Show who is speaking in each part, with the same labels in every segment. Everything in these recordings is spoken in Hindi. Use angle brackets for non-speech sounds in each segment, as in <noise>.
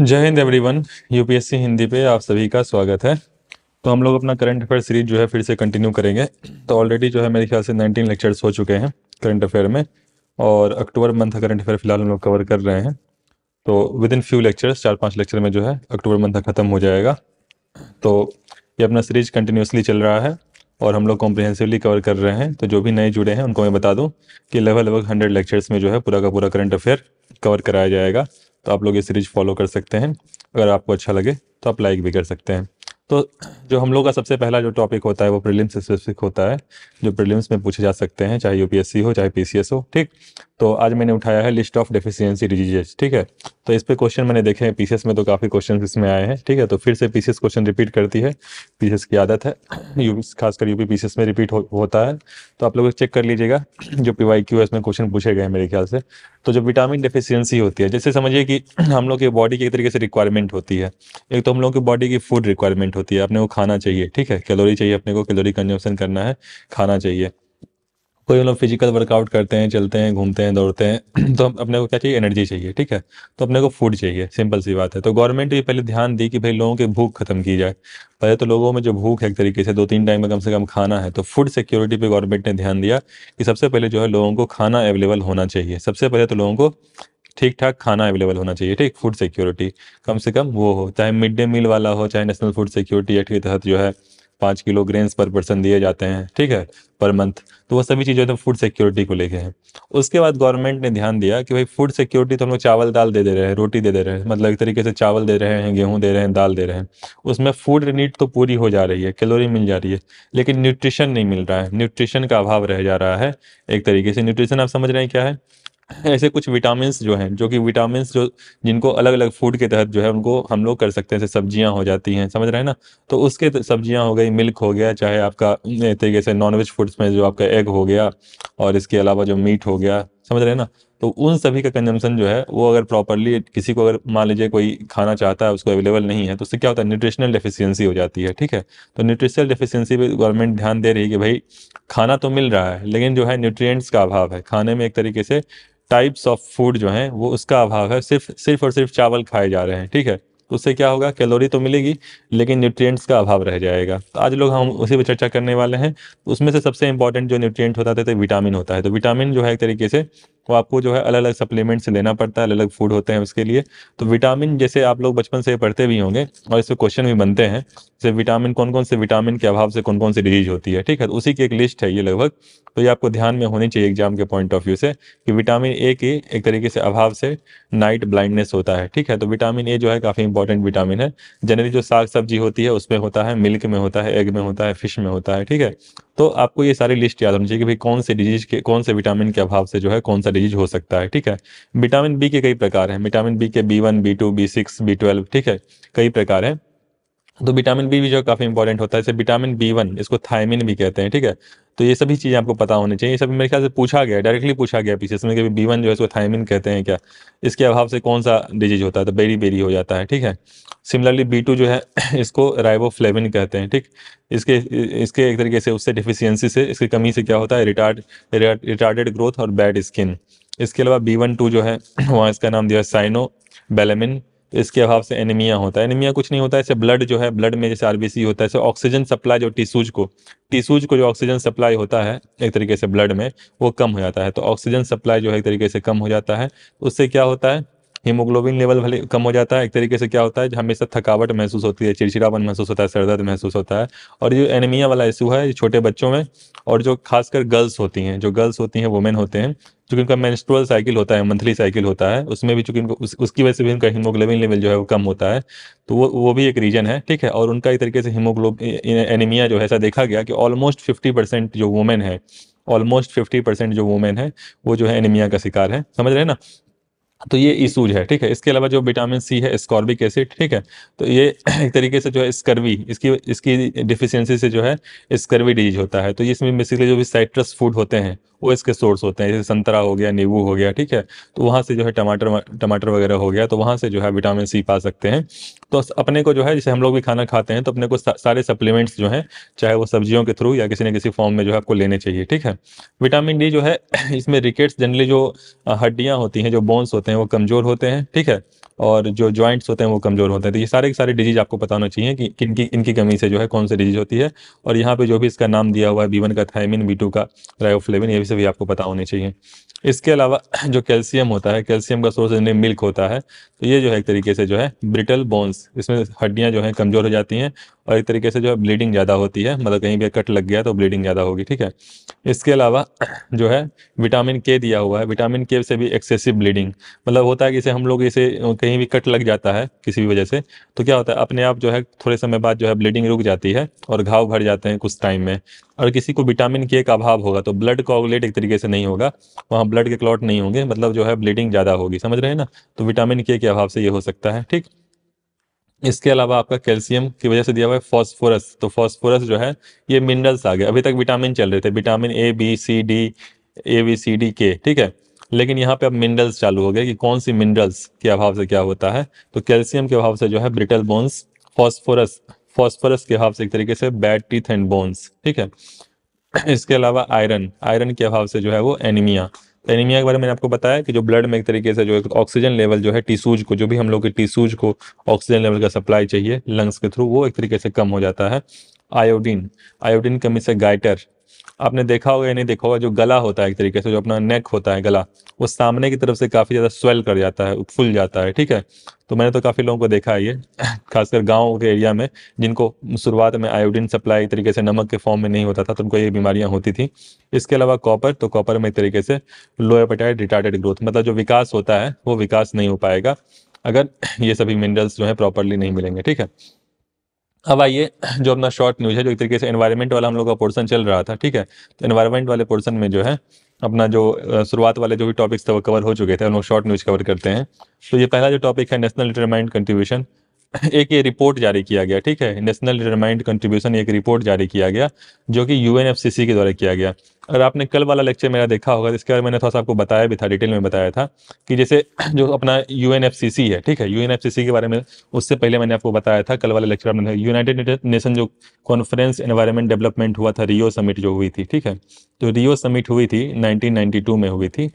Speaker 1: जय हिंद एवरीवन यूपीएससी हिंदी पे आप सभी का स्वागत है तो हम लोग अपना करंट अफेयर सीरीज जो है फिर से कंटिन्यू करेंगे तो ऑलरेडी जो है मेरे ख्याल से 19 लेक्चर्स हो चुके हैं करंट अफेयर में और अक्टूबर मंथ का करंट अफेयर फिलहाल हम लोग कवर कर रहे हैं तो विद इन फ्यू लेक्चर्स चार पाँच लेक्चर में जो है अक्टूबर मंथ ख़त्म हो जाएगा तो ये अपना सीरीज कंटिन्यूसली चल रहा है और हम लोग कॉम्प्रिहेंसिवली कवर कर रहे हैं तो जो भी नए जुड़े हैं उनको मैं बता दूं कि लगभग लगभग हंड्रेड लेक्चर्स में जो है पूरा का पूरा करंट अफेयर कवर कराया जाएगा तो आप लोग ये सीरीज फॉलो कर सकते हैं अगर आपको अच्छा लगे तो आप लाइक भी कर सकते हैं तो जो हम लोग का सबसे पहला जो टॉपिक होता है वो प्रीलिम्स स्पेसिफिक होता है जो प्रीलिम्स में पूछे जा सकते हैं चाहे यूपीएससी हो चाहे पीसीएस हो ठीक तो आज मैंने उठाया है लिस्ट ऑफ डेफिशिएंसी डिजीजेस ठीक है तो इस पे क्वेश्चन मैंने देखे हैं पीसीएस में तो काफ़ी क्वेश्चन इसमें आए हैं ठीक है तो फिर से पीसीएस क्वेश्चन रिपीट करती है पीसीएस की आदत है यू खासकर यूपी पीसीएस में रिपीट हो, होता है तो आप लोग चेक कर लीजिएगा जो पी वाई क्यू एस में क्वेश्चन पूछे गए मेरे ख्याल से तो जब विटामिन डिफिशियंसी होती है जैसे समझिए कि <clears throat> हम लोग की बॉडी की एक तरीके से रिक्वायरमेंट होती है एक तो हम लोग की बॉडी की फूड रिक्वायरमेंट होती है अपने को खाना चाहिए ठीक है कैलोरी चाहिए अपने को कैलोरी कंजम्पशन करना है खाना चाहिए कोई मतलब लोग फिजिकल वर्कआउट करते हैं चलते हैं घूमते हैं दौड़ते हैं <clears throat> तो हम अपने को क्या चाहिए एनर्जी चाहिए ठीक है तो अपने को फूड चाहिए सिंपल सी बात है तो गवर्नमेंट ये पहले ध्यान दी कि भाई लोगों की भूख खत्म की जाए पहले तो लोगों में जो भूख है एक तरीके से दो तीन टाइम में कम से कम खाना है तो फूड सिक्योरिटी पर गवर्नमेंट ने ध्यान दिया कि सबसे पहले जो है लोगों को खाना अवेलेबल होना चाहिए सबसे पहले तो लोगों को ठीक ठाक खाना अवेलेबल होना चाहिए ठीक फूड सिक्योरिटी कम से कम वो हो चाहे मिड डे मील वाला हो चाहे नेशनल फूड सिक्योरिटी एक्ट के तहत जो है पाँच किलो ग्रेन्स पर पर्सन दिए जाते हैं ठीक है पर मंथ तो वो सभी चीज़ें तो फूड सिक्योरिटी को लेके हैं उसके बाद गवर्नमेंट ने ध्यान दिया कि भाई फूड सिक्योरिटी तो हम लोग चावल दाल दे दे रहे हैं रोटी दे दे रहे हैं मतलब एक तरीके से चावल दे रहे हैं गेहूँ दे रहे हैं दाल दे रहे हैं उसमें फूड नीड तो पूरी हो जा रही है कैलोरी मिल जा रही है लेकिन न्यूट्रिशन नहीं मिल रहा है न्यूट्रिशन का अभाव रह जा रहा है एक तरीके से न्यूट्रिशन आप समझ रहे हैं क्या है <laughs> ऐसे कुछ विटामिन जो हैं जो कि विटामिन जो जिनको अलग अलग फूड के तहत जो है उनको हम लोग कर सकते हैं सब्जियां हो जाती हैं समझ रहे हैं ना तो उसके सब्जियां हो गई मिल्क हो गया चाहे आपका तरीके से नॉनवेज फूड्स में जो आपका एग हो गया और इसके अलावा जो मीट हो गया समझ रहे हैं ना तो उन सभी का कंजम्पन जो है वो अगर प्रॉपरली किसी को अगर मान लीजिए कोई खाना चाहता है उसको अवेलेबल नहीं है तो उससे क्या होता है न्यूट्रिशनल डेफिशिएंसी हो जाती है ठीक है तो न्यूट्रिशनल डेफिशिएंसी पे गवर्नमेंट ध्यान दे रही है कि भाई खाना तो मिल रहा है लेकिन जो है न्यूट्रिएंट्स का अभाव है खाने में एक तरीके से टाइप्स ऑफ फूड जो हैं वो उसका अभाव है सिर्फ सिर्फ और सिर्फ चावल खाए जा रहे हैं ठीक है उससे क्या होगा कैलोरी तो मिलेगी लेकिन न्यूट्रिएंट्स का अभाव रह जाएगा तो आज लोग हम उसी पर चर्चा करने वाले हैं उसमें से सबसे इंपॉर्टेंट जो न्यूट्रिएंट होता है तो विटामिन होता है तो विटामिन जो है एक तरीके से वो आपको जो है अलग अलग सप्लीमेंट्स लेना पड़ता है अलग अलग फूड होते हैं उसके लिए तो विटामिन जैसे आप लोग बचपन से पढ़ते भी होंगे और इससे क्वेश्चन भी बनते हैं जैसे विटामिन कौन कौन से विटामिन के अभाव से कौन कौन सी डिजीज होती है ठीक है उसी की एक लिस्ट है ये लगभग तो ये आपको ध्यान में होनी चाहिए एग्जाम के पॉइंट ऑफ व्यू से कि विटामिन ए की एक तरीके से अभाव से नाइट ब्लाइंडनेस होता है ठीक है तो विटामिन ए जो है काफ़ी इंपॉर्टेंट विटामिन है जनरली जो साग सब्जी होती है उसमें होता है मिल्क में होता है एग में होता है फिश में होता है ठीक है तो आपको ये सारी लिस्ट याद होनी चाहिए कि भाई कौन से डिजीज के कौन से विटामिन के अभाव से जो है कौन सा डिजीज हो सकता है ठीक है विटामिन बी के कई प्रकार हैं विटामिन बी के B one B two B six B twelve ठीक है कई प्रकार हैं तो विटामिन बी भी जो काफ़ी इंपॉर्टेंट होता है जैसे विटामिन बी वन इसको थायमिन भी कहते हैं ठीक है तो ये सभी चीज़ें आपको पता होनी चाहिए ये सब मेरे ख्याल से पूछा गया डायरेक्टली पूछा गया पीछे इसमें कि बी वन जो है इसको थायमिन कहते हैं क्या इसके अभाव से कौन सा डिजीज होता है तो बेरी बेरी हो जाता है ठीक है सिमिलरली बी टू जो है <clears throat> इसको राइबोफ्लेविन कहते हैं ठीक इसके इसके एक तरीके से उससे डिफिशियंसी से इसकी कमी से क्या होता है रिटार्ड रिटार्डेड ग्रोथ और बैड स्किन इसके अलावा बी वन टू जो है <clears throat> वहाँ इसका नाम दिया साइनो बेलेमिन इसके अभाव से एनीमिया होता है एनीमिया कुछ नहीं होता है ऐसे ब्लड जो है ब्लड में जैसे आरबीसी होता है ऐसे ऑक्सीजन सप्लाई जो टिशूज को टिशूज को जो ऑक्सीजन सप्लाई होता है एक तरीके से ब्लड में वो कम हो जाता है तो ऑक्सीजन सप्लाई जो है एक तरीके से कम हो जाता है उससे क्या होता है हीमोग्लोबिन लेवल भले कम हो जाता है एक तरीके से क्या होता है हमेशा थकावट महसूस होती है चिड़चिड़ापन महसूस होता है सरदर्द महसूस होता है और ये एनीमिया वाला इशू है ये छोटे बच्चों में और जो खासकर गर्ल्स होती हैं जो गर्ल्स होती हैं वुमेन होते हैं चूंकि उनका मेंस्ट्रुअल साइकिल होता है मंथली साइकिल होता है उसमें भी चूंकि उनको उस, उसकी वजह से भी उनका हीमोग्लोबिन लेवल जो है वो कम होता है तो वो वो भी एक रीजन है ठीक है और उनका एक तरीके से हीमोग्लोबिन एनीमिया जो है ऐसा देखा गया कि ऑलमोस्ट फिफ्टी परसेंट जो वुमेन है ऑलमोस्ट फिफ्टी परसेंट जो वुमेन है वो जो है एनीमिया का शिकार है समझ रहे हैं ना तो ये ईसूज है ठीक है इसके अलावा जो विटामिन सी है स्कॉर्बिक एसिड ठीक है तो ये <clears throat> एक तरीके से जो है स्कर्वी इसकी इसकी डिफिशियंसी से जो है स्कर्वी डिजीज होता है तो इसमें बेसिकली जो भी साइट्रस फूड होते हैं वो इसके सोर्स होते हैं जैसे संतरा हो गया नींबू हो गया ठीक है तो वहाँ से जो है टमाटर टमाटर वगैरह हो गया तो वहाँ से जो है विटामिन सी पा सकते हैं तो अपने को जो है जैसे हम लोग भी खाना खाते हैं तो अपने को सारे सप्लीमेंट्स जो हैं चाहे वो सब्जियों के थ्रू या किसी न किसी फॉर्म में जो है आपको लेने चाहिए ठीक है विटामिन डी जो है <clears throat> इसमें रिकेट्स जनरली जो हड्डियाँ होती हैं जो बोन्स होते हैं वो कमज़ोर होते हैं ठीक है और जो जॉइंट्स होते हैं वो कमज़ोर होते हैं तो ये सारे के सारे डिजीज़ आपको पता होना चाहिए कि इनकी इनकी कमी से जो है कौन सी डिजीज़ होती है और यहाँ पे जो भी इसका नाम दिया हुआ है बी वन का थायमिन बी टू का राइफ्लेविन ये भी सभी आपको पता होने चाहिए इसके अलावा <clears throat> जो कैल्शियम होता है कैल्शियम का सोर्स इनमें मिल्क होता है तो ये जो है एक तरीके से जो है ब्रिटल बोन्स इसमें हड्डियाँ जो है कमज़ोर हो जाती हैं और एक तरीके से जो है ब्लीडिंग ज़्यादा होती है मतलब कहीं भी कट लग गया तो ब्लीडिंग ज़्यादा होगी ठीक है इसके अलावा <clears throat> जो है विटामिन के दिया हुआ है विटामिन के से भी एक्सेसिव ब्लीडिंग मतलब होता है कि इसे हम लोग इसे कहीं भी कट लग जाता है किसी भी वजह से तो क्या होता है अपने आप जो है थोड़े समय बाद जो है ब्लीडिंग रुक जाती है और घाव भर जाते हैं कुछ टाइम में और किसी को विटामिन के का अभाव होगा तो ब्लड कोगुलेट एक तरीके से नहीं होगा वहाँ ब्लड के क्लॉट नहीं होंगे मतलब जो है ब्लीडिंग ज़्यादा होगी समझ रहे हैं ना तो विटामिन के के अभाव से ये हो सकता है ठीक इसके अलावा आपका कैल्शियम की वजह से दिया हुआ है फॉस्फोरस तो फॉस्फोरस जो है ये मिनरल्स आ गए अभी तक विटामिन चल रहे थे vitamin A B C D A B C D के ठीक है लेकिन यहाँ पे अब मिनरल्स चालू हो गए कि कौन सी मिनरल्स के अभाव से क्या होता है तो कैल्शियम के अभाव से जो है ब्रिटल बोन्स फॉस्फोरस फॉस्फोरस के अभाव से एक तरीके से बैड टीथ एंड बोन्स ठीक है इसके अलावा आयरन आयरन के अभाव से जो है वो एनीमिया तो एनीमिया के बारे में आपको बताया कि जो ब्लड में एक तरीके से जो एक ऑक्सीजन लेवल जो है टीसूज को जो भी हम लोग के टीसूज को ऑक्सीजन लेवल का सप्लाई चाहिए लंग्स के थ्रू वो एक तरीके से कम हो जाता है आयोडीन आयोडीन कमी से गाइटर आपने देखा होगा या नहीं देखा होगा जो गला होता है एक तरीके से जो अपना नेक होता है गला वो सामने की तरफ से काफ़ी ज़्यादा स्वेल कर जाता है फुल जाता है ठीक है तो मैंने तो काफ़ी लोगों को देखा है ये <coughs> खासकर गाँव के एरिया में जिनको शुरुआत में आयोडीन सप्लाई तरीके से नमक के फॉर्म में नहीं होता था तो उनको ये बीमारियाँ होती थी इसके अलावा कॉपर तो कॉपर में एक तरीके से लो रिटार्टेड ग्रोथ मतलब जो विकास होता है वो विकास नहीं हो पाएगा अगर ये सभी मिनरल्स जो है प्रॉपरली नहीं मिलेंगे ठीक है अब आइए जो अपना शॉर्ट न्यूज है जो एक तरीके से एनवायरमेंट वाला हम लोग का पोर्सन चल रहा था ठीक है तो एनवायरमेंट वाले पोर्सन में जो है अपना जो शुरुआत वाले जो भी टॉपिक्स थे वो कवर हो चुके थे हम लोग शॉर्ट न्यूज कवर करते हैं तो ये पहला जो टॉपिक है नेशनल डिटरमाइंड कंट्रीब्यूशन <laughs> एक ये रिपोर्ट जारी किया गया ठीक है नेशनल डिटरमाइंड कंट्रीब्यूशन एक रिपोर्ट जारी किया गया जो कि यू के द्वारा किया गया अगर आपने कल वाला लेक्चर मेरा देखा होगा इसके बारे में मैंने थोड़ा सा आपको बताया भी था डिटेल में बताया था कि जैसे <clears throat> जो अपना यू है ठीक है यू के बारे में उससे पहले मैंने आपको बताया था कल वाला लेक्चर आपने यूनाइटेड नेशन जो कॉन्फ्रेंस एनवायरमेंट डेवलपमेंट हुआ था रियो समिट जो हुई थी ठीक है तो रियो समिट हुई थी नाइनटीन में हुई थी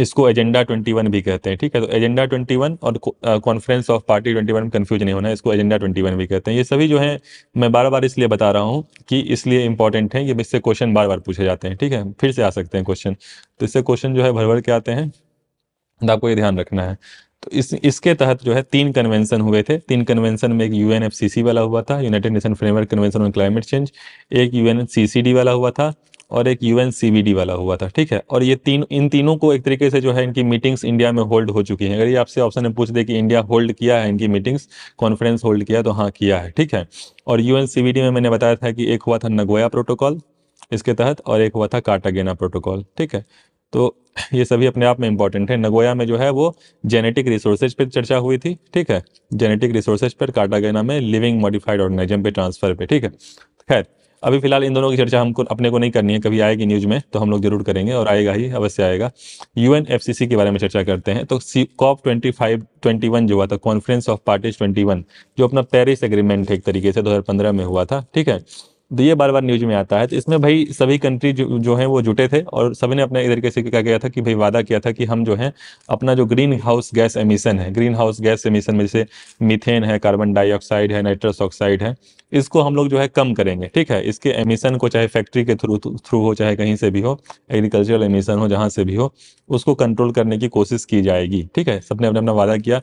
Speaker 1: इसको एजेंडा 21 भी कहते हैं ठीक है तो एजेंडा 21 और conference of party 21 one confuse नहीं होना है इसको एजेंडा 21 भी कहते हैं ये सभी जो है मैं बार बार इसलिए बता रहा हूँ कि इसलिए इंपॉर्टेंट है कि इससे क्वेश्चन बार बार पूछे जाते हैं ठीक है फिर से आ सकते हैं क्वेश्चन तो इससे क्वेश्चन जो है भर भर के आते हैं तो आपको ये ध्यान रखना है तो इस इसके तहत जो है तीन कन्वेंशन हुए थे तीन कन्वेंशन में एक यू वाला हुआ था United Nation framework convention on climate change एक यू वाला हुआ था और एक यू वाला हुआ था ठीक है और ये तीन इन तीनों को एक तरीके से जो है इनकी मीटिंग्स इंडिया में होल्ड हो चुकी हैं अगर ये आपसे ऑप्शन में पूछ दे कि इंडिया होल्ड किया है इनकी मीटिंग्स कॉन्फ्रेंस होल्ड किया तो हाँ किया है ठीक है और यू में मैंने बताया था कि एक हुआ था नगोया प्रोटोकॉल इसके तहत और एक हुआ था काटागेना प्रोटोकॉल ठीक है तो ये सभी अपने आप में इंपॉर्टेंट है नगोया में जो है वो जेनेटिक रिसोर्सेज पर चर्चा हुई थी ठीक है जेनेटिक रिसोर्सेज पर काटागेना में लिविंग मॉडिफाइड ऑर्गेनिज्म पे ट्रांसफर पे ठीक है खैर अभी फिलहाल इन दोनों की चर्चा हमको अपने को नहीं करनी है कभी आएगी न्यूज में तो हम लोग जरूर करेंगे और आएगा ही अवश्य आएगा यूएन एफसीसी के बारे में चर्चा करते हैं तो C COP twenty five twenty one जो हुआ था conference of parties twenty one जो अपना पेरिस एग्रीमेंट एक तरीके से दो हजार पंद्रह में हुआ था ठीक है तो ये बार बार न्यूज में आता है तो इसमें भाई सभी कंट्री जो जो हैं वो जुटे थे और सभी ने अपने तरीके से क्या किया था कि भाई वादा किया था कि हम जो है अपना जो ग्रीन हाउस गैस एमिशन है ग्रीन हाउस गैस एमिशन में जैसे मीथेन है कार्बन डाइऑक्साइड है नाइट्रस ऑक्साइड है इसको हम लोग जो है कम करेंगे ठीक है इसके एमिशन को चाहे फैक्ट्री के थ्रू थ्रू हो चाहे कहीं से भी हो एग्रीकल्चरल एमिशन हो जहाँ से भी हो उसको कंट्रोल करने की कोशिश की जाएगी ठीक है सबने अपने अपना वादा किया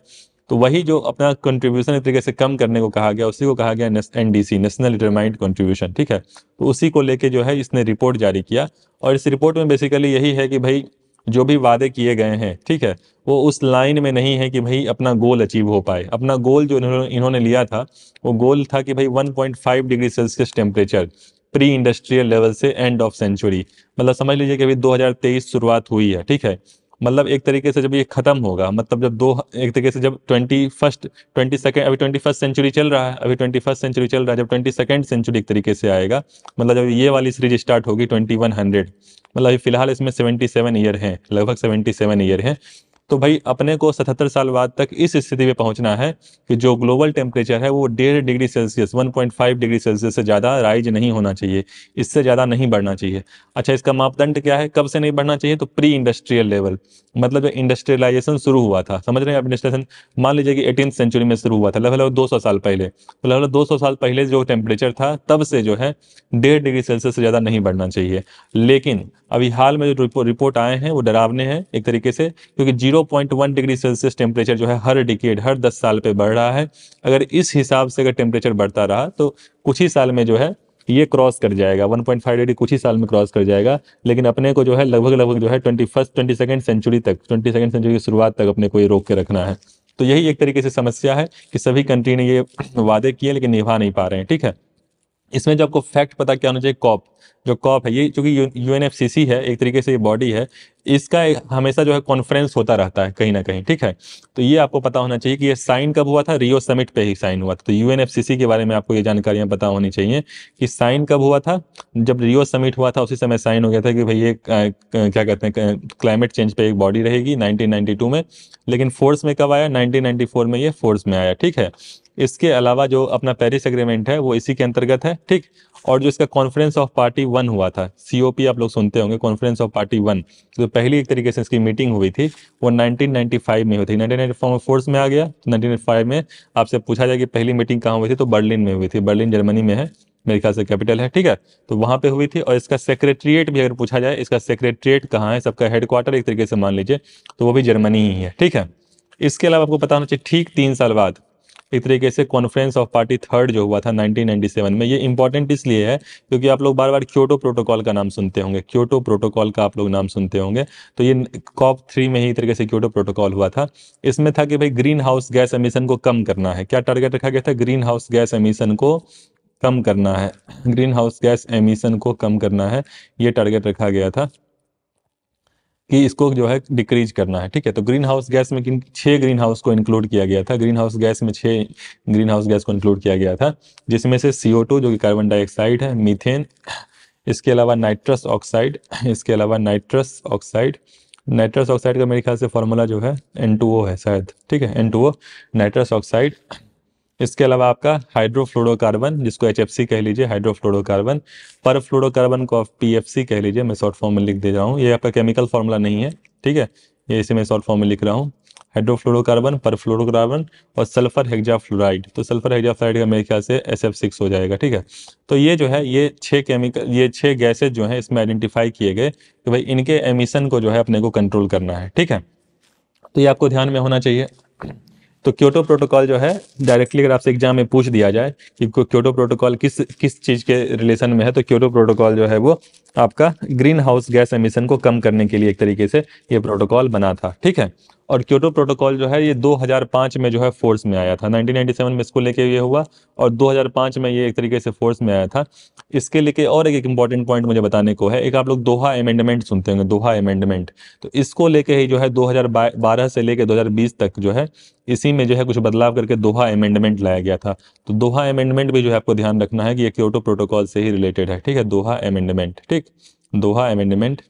Speaker 1: तो वही जो अपना कंट्रीब्यूशन एक तरीके से कम करने को कहा गया उसी को कहा गया एनडीसी नेशनल डिटरमाइंड कंट्रीब्यूशन ठीक है तो उसी को लेके जो है इसने रिपोर्ट जारी किया और इस रिपोर्ट में बेसिकली यही है कि भाई जो भी वादे किए गए हैं ठीक है वो उस लाइन में नहीं है कि भाई अपना गोल अचीव हो पाए अपना गोल जो इन्होंने लिया था वो गोल था कि भाई one degree Celsius temperature pre industrial level से एंड ऑफ सेंचुरी मतलब समझ लीजिए कि अभी 2023 शुरुआत हुई है ठीक है मतलब एक तरीके से जब ये खत्म होगा मतलब जब दो एक तरीके से जब ट्वेंटी फर्स्ट ट्वेंटी सेकेंड अभी ट्वेंटी फर्स्ट सेंचुरी चल रहा है अभी ट्वेंटी फर्स्ट सेंचुरी चल रहा है जब ट्वेंटी सेकेंड सेंचुरी एक तरीके से आएगा मतलब जब ये वाली सीरीज स्टार्ट होगी ट्वेंटी वन हंड्रेड मतलब अभी फिलहाल इसमें सेवेंटी सेवन ईयर हैं लगभग सेवेंटी सेवन ईयर हैं तो भाई अपने को 77 साल बाद तक इस स्थिति में पहुंचना है कि जो ग्लोबल टेम्परेचर है वो डेढ़ डिग्री सेल्सियस 1.5 डिग्री सेल्सियस से ज़्यादा राइज नहीं होना चाहिए इससे ज़्यादा नहीं बढ़ना चाहिए अच्छा इसका मापदंड क्या है कब से नहीं बढ़ना चाहिए तो प्री इंडस्ट्रियल लेवल मतलब जो इंडस्ट्रियलाइजेशन शुरू हुआ था समझ रहे हैं इंडस्ट्रियलाइजेशन मान लीजिए कि एटीन सेंचुरी में शुरू हुआ था लगभग लगभग दो साल पहले तो लगभग दो साल पहले जो टेम्परेचर था तब से जो है डेढ़ डिग्री सेल्सियस से ज़्यादा नहीं बढ़ना चाहिए लेकिन अभी हाल में जो रिपोर्ट आए हैं वो डरावने हैं एक तरीके से क्योंकि जीरो 0.1 डिग्री सेल्सियस टेम्परेचर जो है हर डिकेड हर 10 साल पे बढ़ रहा है अगर इस हिसाब से अगर टेम्परेचर बढ़ता रहा तो कुछ ही साल में जो है ये क्रॉस कर जाएगा 1.5 डिग्री कुछ ही साल में क्रॉस कर जाएगा लेकिन अपने को जो है लगभग लगभग जो है ट्वेंटी फर्स्ट सेंचुरी तक ट्वेंटी सेंचुरी की शुरुआत तक अपने को ये रोक के रखना है तो यही एक तरीके से समस्या है कि सभी कंट्री ने ये वादे किए लेकिन निभा नहीं पा रहे हैं ठीक है इसमें जो आपको फैक्ट पता क्या होना चाहिए कॉप जो कॉप है ये चूँकि यू एन है एक तरीके से ये बॉडी है इसका हमेशा जो है कॉन्फ्रेंस होता रहता है कहीं ना कहीं ठीक है तो ये आपको पता होना चाहिए कि ये साइन कब हुआ था रियो समिट पे ही साइन हुआ था तो यू के बारे में आपको ये जानकारियाँ पता होनी चाहिए कि साइन कब हुआ था जब रियो समिट हुआ था उसी समय साइन हो गया था कि भाई ये क्या कहते हैं क्लाइमेट चेंज पे एक बॉडी रहेगी नाइनटीन में लेकिन फोर्स में कब आया नाइनटीन में ये फोर्स में आया ठीक है इसके अलावा जो अपना पेरिस एग्रीमेंट है वो इसी के अंतर्गत है ठीक और जो इसका कॉन्फ्रेंस ऑफ पार्टी वन हुआ था सीओपी आप लोग सुनते होंगे कॉन्फ्रेंस ऑफ पार्टी वन जो पहली एक तरीके से इसकी मीटिंग हुई थी वो 1995 में हुई थी नाइनटी में फोर्स में आ गया 1995 में आपसे पूछा जाए कि पहली मीटिंग कहाँ हुई थी तो बर्लिन में हुई थी बर्लिन जर्मनी में है मेरे ख्याल से कैपिटल है ठीक है तो वहाँ पे हुई थी और इसका सेक्रेटरीट भी अगर पूछा जाए इसका सेक्रेटरीट कहाँ है सबका हेडक्वार्टर एक तरीके से मान लीजिए तो वो भी जर्मनी ही है ठीक है इसके अलावा आपको पता होना चाहिए ठीक तीन साल बाद एक तरीके से कॉन्फ्रेंस ऑफ पार्टी थर्ड जो हुआ था 1997 में ये इंपॉर्टेंट इसलिए है क्योंकि आप लोग बार बार क्योटो प्रोटोकॉल का नाम सुनते होंगे क्योटो प्रोटोकॉल का आप लोग नाम सुनते होंगे तो ये कॉप थ्री में ही तरीके से क्योटो प्रोटोकॉल हुआ था इसमें था कि भाई ग्रीन हाउस गैस एमिशन को कम करना है क्या टारगेट रखा गया था ग्रीन हाउस गैस एमिशन को कम करना है ग्रीन हाउस गैस एमिशन को कम करना है ये टारगेट रखा गया था कि इसको जो है डिक्रीज करना है ठीक है तो ग्रीन हाउस गैस में किन छः ग्रीन हाउस को इंक्लूड किया गया था ग्रीन हाउस गैस में छः ग्रीन हाउस गैस को इंक्लूड किया गया था जिसमें से सी जो कि कार्बन डाइऑक्साइड है मीथेन इसके अलावा नाइट्रस ऑक्साइड इसके अलावा नाइट्रस ऑक्साइड नाइट्रस ऑक्साइड का मेरे ख्याल से फॉर्मूला जो है एन है शायद ठीक है एन नाइट्रस ऑक्साइड इसके अलावा आपका हाइड्रोफ्लोरोकार्बन जिसको एच कह लीजिए हाइड्रोफ्लोरोकार्बन पर फ्लोरोकार्बन को आप पी कह लीजिए मैं शॉर्ट फॉर्म में लिख दे रहा हूँ ये आपका केमिकल फॉर्मूला नहीं है ठीक है ये इसे मैं शॉर्ट फॉर्म में लिख रहा हूँ हाइड्रोफ्लोरोकार्बन परफ्लोरोकार्बन और सल्फर हेक्जाफ्लोराइड तो सल्फर हेक्जाफ्लोराइड का मेरे ख्याल से एस एफ सिक्स हो जाएगा ठीक है तो ये जो है ये छः केमिकल ये छः गैसेज जो हैं इसमें आइडेंटिफाई किए गए कि भाई इनके एमिशन को जो है अपने को कंट्रोल करना है ठीक है तो ये आपको ध्यान में होना चाहिए तो क्योटो प्रोटोकॉल जो है डायरेक्टली अगर आपसे एग्जाम में पूछ दिया जाए कि क्योटो प्रोटोकॉल किस किस चीज़ के रिलेशन में है तो क्योटो प्रोटोकॉल जो है वो आपका ग्रीन हाउस गैस एमिशन को कम करने के लिए एक तरीके से ये प्रोटोकॉल बना था ठीक है और क्योटो प्रोटोकॉल जो है ये 2005 में जो है फोर्स में आया था 1997 में इसको लेके ये हुआ और 2005 में ये एक तरीके से फोर्स में आया था इसके लेके और एक इंपॉर्टेंट पॉइंट मुझे बताने को है एक आप लोग दोहा अमेंडमेंट सुनते होंगे दोहा अमेंडमेंट तो इसको लेके ही जो है दो से लेके दो तक जो है इसी में जो है कुछ बदलाव करके दोहा अमेंडमेंट लाया गया था तो दोहा अमेंडमेंट भी जो है आपको ध्यान रखना है कि ये क्योटो प्रोटोकॉल से ही रिलेटेड है ठीक है दोहा अमेंडमेंट ठीक दोहा अमेंडमेंट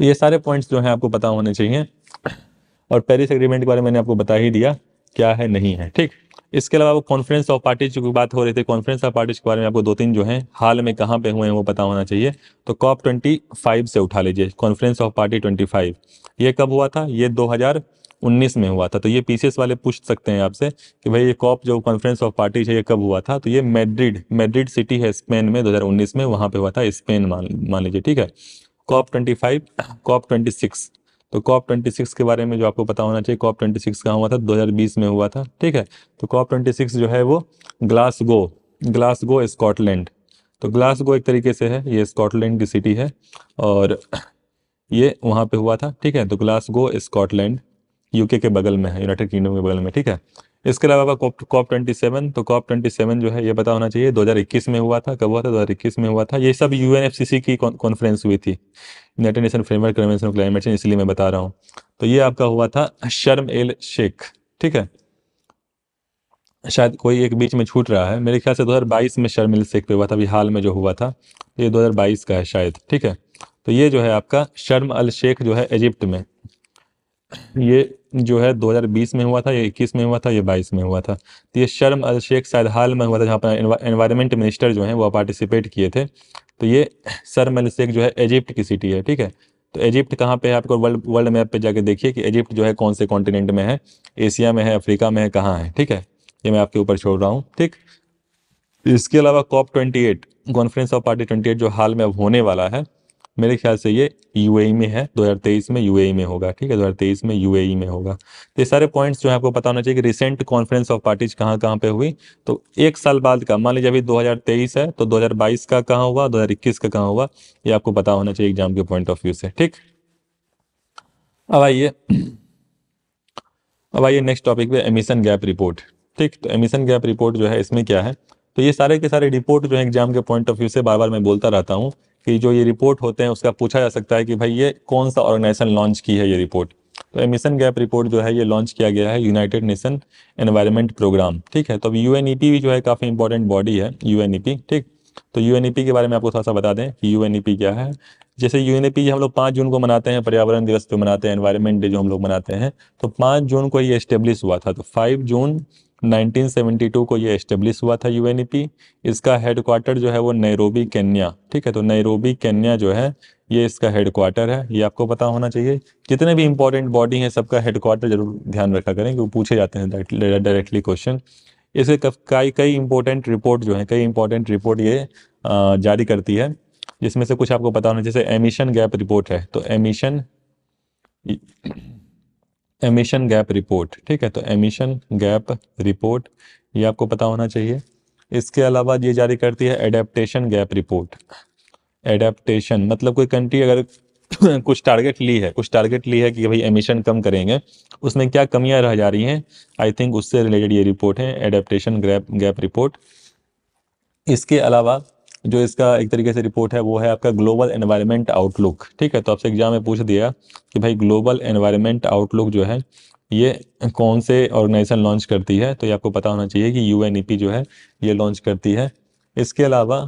Speaker 1: ये सारे पॉइंट्स जो हैं आपको पता होने चाहिए और पेरिस एग्रीमेंट के बारे में मैंने आपको बता ही दिया क्या है नहीं है ठीक इसके अलावा वो कॉन्फ्रेंस ऑफ पार्टीज की बात हो रही थी कॉन्फ्रेंस ऑफ पार्टीज के बारे में आपको दो तीन जो हैं हाल में कहाँ पे हुए हैं वो पता होना चाहिए तो कॉप ट्वेंटी फाइव से उठा लीजिए conference of party twenty five ये कब हुआ था ये दो हजार उन्नीस में हुआ था तो ये पीसीएस वाले पूछ सकते हैं आपसे कि भाई ये कॉप जो कॉन्फ्रेंस ऑफ पार्टीज है ये कब हुआ था तो ये मेड्रिड मेड्रिड सिटी है स्पेन में दो में वहाँ पे हुआ था स्पेन मान मान लीजिए ठीक है COP twenty five COP six तो कॉप ट्वेंटी सिक्स के बारे में जो आपको पता होना चाहिए कॉप ट्वेंटी सिक्स कहाँ हुआ था 2020 में हुआ था ठीक है तो कॉप ट्वेंटी सिक्स जो है वो ग्लासगो ग्लासगो स्कॉटलैंड तो ग्लासगो एक तरीके से है ये स्कॉटलैंड की सिटी है और <clears throat> ये वहाँ पे हुआ था ठीक है तो ग्लासगो स्कॉटलैंड यूके के बगल में है यूनाइटेड किंगडम के बगल में ठीक है इसके अलावा कॉप ट्वेंटी सेवन तो कॉप ट्वेंटी सेवन जो है ये पता होना चाहिए 2021 में हुआ था कब हुआ था 2021 में हुआ था ये सब यू की कॉन्फ्रेंस हुई थी United Nation framework convention of climate change इसलिए मैं बता रहा हूँ तो ये आपका हुआ था शर्म एल शेख ठीक है शायद कोई एक बीच में छूट रहा है मेरे ख्याल से 2022 में शर्म एल शेख पे हुआ था अभी हाल में जो हुआ था ये 2022 का है शायद ठीक है तो ये जो है आपका शर्म अल शेख जो है इजिप्ट में ये जो है 2020 में हुआ था ये 21 में हुआ था ये 22 में हुआ था तो ये शर्म अल शेख शायद हाल में हुआ था जहाँ पर एनवायरमेंट मिनिस्टर जो हैं वो पार्टिसिपेट किए थे तो ये शर्म अल शेख जो है इजिप्ट की सिटी है ठीक है तो इजिप्ट कहाँ पे है आपको वर्ल्ड वर्ल्ड मैप पे जाके देखिए कि इजिप्ट जो है कौन से कॉन्टिनेंट में है एशिया में है अफ्रीका में है कहाँ है ठीक है ये मैं आपके ऊपर छोड़ रहा हूँ ठीक इसके अलावा COP twenty eight conference of party twenty eight जो हाल में अब होने वाला है मेरे ख्याल से ये यूएई e में है 2023 में यूएई e में होगा ठीक है 2023 में यूएई e में होगा तो ये सारे पॉइंट्स जो है आपको पता होना चाहिए कि रिसेंट कॉन्फ्रेंस ऑफ पार्टीज कहाँ कहाँ पे हुई तो एक साल बाद का मान लीजिए अभी 2023 है तो 2022 का कहाँ हुआ 2021 का कहाँ हुआ ये आपको पता होना चाहिए एग्जाम के पॉइंट ऑफ व्यू से ठीक अब आइए अब आइए नेक्स्ट टॉपिक पे एमिशन गैप रिपोर्ट ठीक तो एमिशन गैप रिपोर्ट जो है इसमें क्या है तो ये सारे के सारे रिपोर्ट जो है एग्जाम के पॉइंट ऑफ व्यू से बार बार मैं बोलता रहता हूँ कि जो ये रिपोर्ट होते हैं उसका पूछा जा सकता है कि भाई ये कौन सा ऑर्गेनाइजेशन लॉन्च की है ये रिपोर्ट तो एमिशन गैप रिपोर्ट जो है ये लॉन्च किया गया है यूनाइटेड नेशन एनवायरमेंट प्रोग्राम ठीक है तो अब यू भी जो है काफ़ी इंपॉर्टेंट बॉडी है यू ठीक तो यू के बारे में आपको थोड़ा सा बता दें कि यू क्या है जैसे यू हम लोग पाँच जून को मनाते हैं पर्यावरण दिवस जो मनाते हैं एनवायरमेंट डे जो हम लोग मनाते हैं तो पाँच जून को ये इस्टेब्लिश हुआ था तो फाइव जून 1972 को ये एस्टेब्लिश हुआ था यूएनईपी इसका हेडक्वार्टर जो है वो नैरोबी केन्या ठीक है तो नैरोबी केन्या जो है ये इसका हेडक्वार्टर है ये आपको पता होना चाहिए जितने भी इंपॉर्टेंट बॉडी हैं सबका हेडक्वार्टर जरूर ध्यान रखा करें क्योंकि पूछे जाते हैं डायरेक्टली क्वेश्चन इसे कई कई इंपॉर्टेंट रिपोर्ट जो है कई इंपॉर्टेंट रिपोर्ट ये जारी करती है जिसमें से कुछ आपको पता होना जैसे एमिशन गैप रिपोर्ट है तो एमिशन एमिशन गैप रिपोर्ट ठीक है तो एमिशन गैप रिपोर्ट ये आपको पता होना चाहिए इसके अलावा ये जारी करती है एडेप्टेशन गैप रिपोर्ट एडेप्टेशन मतलब कोई कंट्री अगर <coughs> कुछ टारगेट ली है कुछ टारगेट ली है कि भाई एमिशन कम करेंगे उसमें क्या कमियां रह जा रही हैं आई थिंक उससे रिलेटेड ये रिपोर्ट है एडेप्टेशन गैप गैप रिपोर्ट इसके अलावा जो इसका एक तरीके से रिपोर्ट है वो है आपका ग्लोबल एनवायरनमेंट आउटलुक ठीक है तो आपसे एग्जाम में पूछ दिया कि भाई ग्लोबल एनवायरनमेंट आउटलुक जो है ये कौन से ऑर्गेनाइजेशन लॉन्च करती है तो ये आपको पता होना चाहिए कि यू e जो है ये लॉन्च करती है इसके अलावा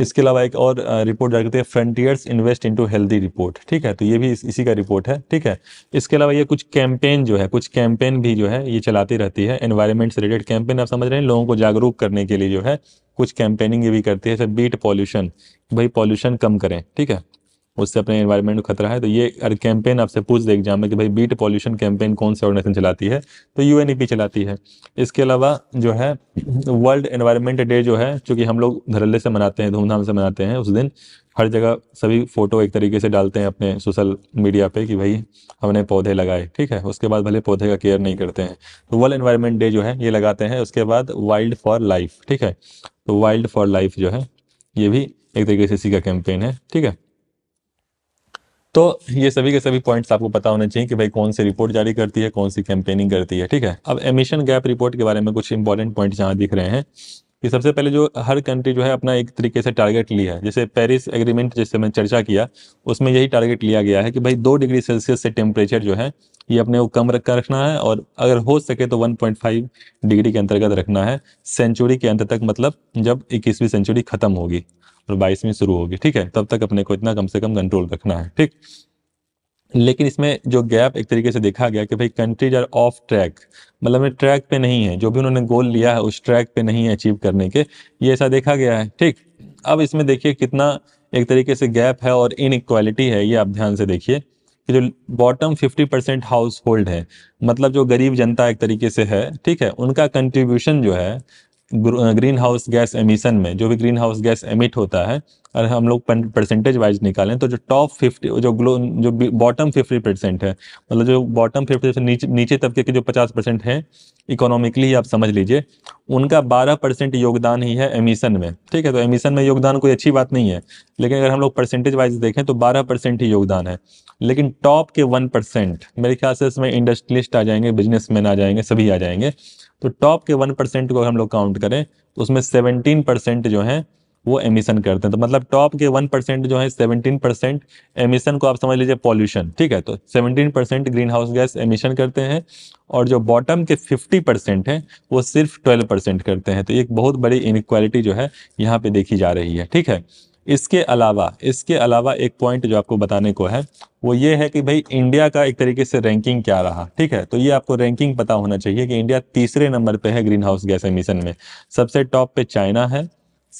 Speaker 1: इसके अलावा एक और रिपोर्ट जारी करती है frontiers invest into healthy report ठीक है तो ये भी इसी का रिपोर्ट है ठीक है इसके अलावा ये कुछ कैंपेन जो है कुछ कैंपेन भी जो है ये चलाती रहती है एनवायरमेंट से रिलेटेड कैंपेन आप समझ रहे हैं लोगों को जागरूक करने के लिए जो है कुछ कैंपेनिंग ये भी करती है जैसे बीट पॉल्यूशन भाई पॉल्यूशन कम करें ठीक है उससे अपने इन्वायरमेंट को खतरा है तो ये अगर कैंपेन आपसे पूछ दे एग्जाम में कि भाई बीट पॉल्यूशन कैंपेन कौन सी ऑर्गेनाइजेशन चलाती है तो यू चलाती है इसके अलावा जो है वर्ल्ड एनवायरमेंट डे जो है चूँकि हम लोग धरल्ले से मनाते हैं धूमधाम से मनाते हैं उस दिन हर जगह सभी फ़ोटो एक तरीके से डालते हैं अपने सोशल मीडिया पे कि भाई हमने पौधे लगाए ठीक है उसके बाद भले पौधे का केयर नहीं करते हैं तो वर्ल्ड एनवायरनमेंट डे जो है ये लगाते हैं उसके बाद वाइल्ड फॉर लाइफ ठीक है तो वाइल्ड फॉर लाइफ जो है ये भी एक तरीके से इसी का कैंपेन है ठीक है तो ये सभी के सभी पॉइंट्स आपको पता होने चाहिए कि भाई कौन सी रिपोर्ट जारी करती है कौन सी कैंपेनिंग करती है ठीक है अब एमिशन गैप रिपोर्ट के बारे में कुछ इंपॉर्टेंट पॉइंट्स यहाँ दिख रहे हैं कि सबसे पहले जो हर कंट्री जो है अपना एक तरीके से टारगेट लिया है जैसे पेरिस एग्रीमेंट जिससे मैंने चर्चा किया उसमें यही टारगेट लिया गया है कि भाई दो डिग्री सेल्सियस से टेम्परेचर जो है ये अपने वो कम रखकर रखना है और अगर हो सके तो 1.5 डिग्री के अंतर्गत रखना है सेंचुरी के अंत तक मतलब जब इक्कीसवीं सेंचुरी खत्म होगी और तो बाईसवीं शुरू होगी ठीक है तब तक अपने को इतना कम से कम कंट्रोल रखना है ठीक लेकिन इसमें जो गैप एक तरीके से देखा गया कि भाई कंट्रीज आर ऑफ ट्रैक मतलब ट्रैक पे नहीं है जो भी उन्होंने गोल लिया है उस ट्रैक पे नहीं है अचीव करने के ये ऐसा देखा गया है ठीक अब इसमें देखिए कितना एक तरीके से गैप है और इन है ये आप ध्यान से देखिए कि जो बॉटम 50 परसेंट हाउस होल्ड है मतलब जो गरीब जनता एक तरीके से है ठीक है उनका कंट्रीब्यूशन जो है ग्रीन हाउस गैस एमिशन में जो भी ग्रीन हाउस गैस एमिट होता है अगर हम लोग परसेंटेज वाइज निकालें तो जो टॉप फिफ्टी जो ग्लो जो बॉटम फिफ्टी परसेंट है मतलब जो बॉटम फिफ्टी से नीचे नीचे तबके के जो पचास परसेंट हैं इकोनॉमिकली आप समझ लीजिए उनका बारह परसेंट योगदान ही है एमिशन में ठीक है तो एमिशन में योगदान कोई अच्छी बात नहीं है लेकिन अगर हम लोग परसेंटेज वाइज देखें तो बारह परसेंट ही योगदान है लेकिन टॉप के वन परसेंट मेरे ख्याल से इसमें इंडस्ट्रियलिस्ट आ जाएंगे बिजनेसमैन आ जाएंगे सभी आ जाएंगे तो टॉप के वन परसेंट को हम लोग काउंट करें तो उसमें सेवनटीन परसेंट जो है वो एमिशन करते हैं तो मतलब टॉप के वन परसेंट जो है सेवनटीन परसेंट एमिशन को आप समझ लीजिए पॉल्यूशन ठीक है तो seventeen percent green house gas emission करते हैं और जो बॉटम के फिफ्टी परसेंट है वो सिर्फ ट्वेल्व परसेंट करते हैं तो एक बहुत बड़ी इनक्वालिटी जो है यहाँ पे देखी जा रही है ठीक है इसके अलावा इसके अलावा एक पॉइंट जो आपको बताने को है वो ये है कि भाई इंडिया का एक तरीके से रैंकिंग क्या रहा ठीक है तो ये आपको रैंकिंग पता होना चाहिए कि इंडिया तीसरे नंबर पे है ग्रीन हाउस गैस एमिशन में सबसे टॉप पे चाइना है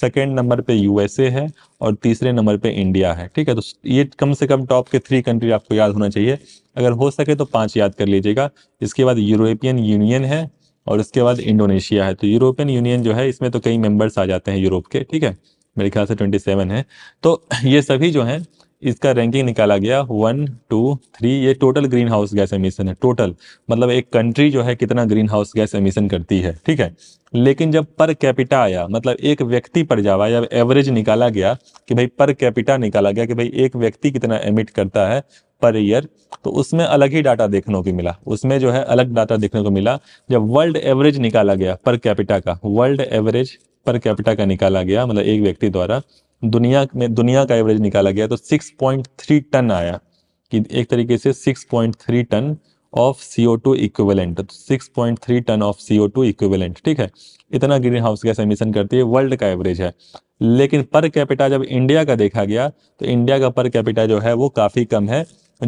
Speaker 1: सेकेंड नंबर पे यूएसए है और तीसरे नंबर पे इंडिया है ठीक है तो ये कम से कम टॉप के थ्री कंट्री आपको याद होना चाहिए अगर हो सके तो पांच याद कर लीजिएगा इसके बाद यूरोपियन यूनियन है और इसके बाद इंडोनेशिया है तो यूरोपियन यूनियन जो है इसमें तो कई मेंबर्स आ जाते हैं यूरोप के ठीक है मेरे ख्याल से ट्वेंटी सेवन है तो ये सभी जो हैं इसका रैंकिंग निकाला गया वन टू थ्री ये total green house gas emission है टोटल मतलब एक कंट्री जो है कितना ग्रीन हाउस गैस एमिशन करती है ठीक है लेकिन जब पर कैपिटा आया मतलब एक व्यक्ति पर जावा या एवरेज निकाला गया कि भाई पर कैपिटा निकाला गया कि भाई एक व्यक्ति कितना एमिट करता है पर ईयर तो उसमें अलग ही डाटा देखने को मिला उसमें जो है अलग डाटा देखने को मिला जब वर्ल्ड एवरेज निकाला गया पर कैपिटा का वर्ल्ड एवरेज पर कैपिटा का निकाला गया मतलब एक व्यक्ति द्वारा दुनिया में दुनिया का एवरेज निकाला गया तो 6.3 टन आया कि एक तरीके से 6.3 ton of C O two equivalent six point three ton of C O two equivalent ठीक है इतना ग्रीन हाउस गैस एमिशन करती है वर्ल्ड का एवरेज है लेकिन पर कैपिटा जब इंडिया का देखा गया तो इंडिया का पर कैपिटा जो है वो काफ़ी कम है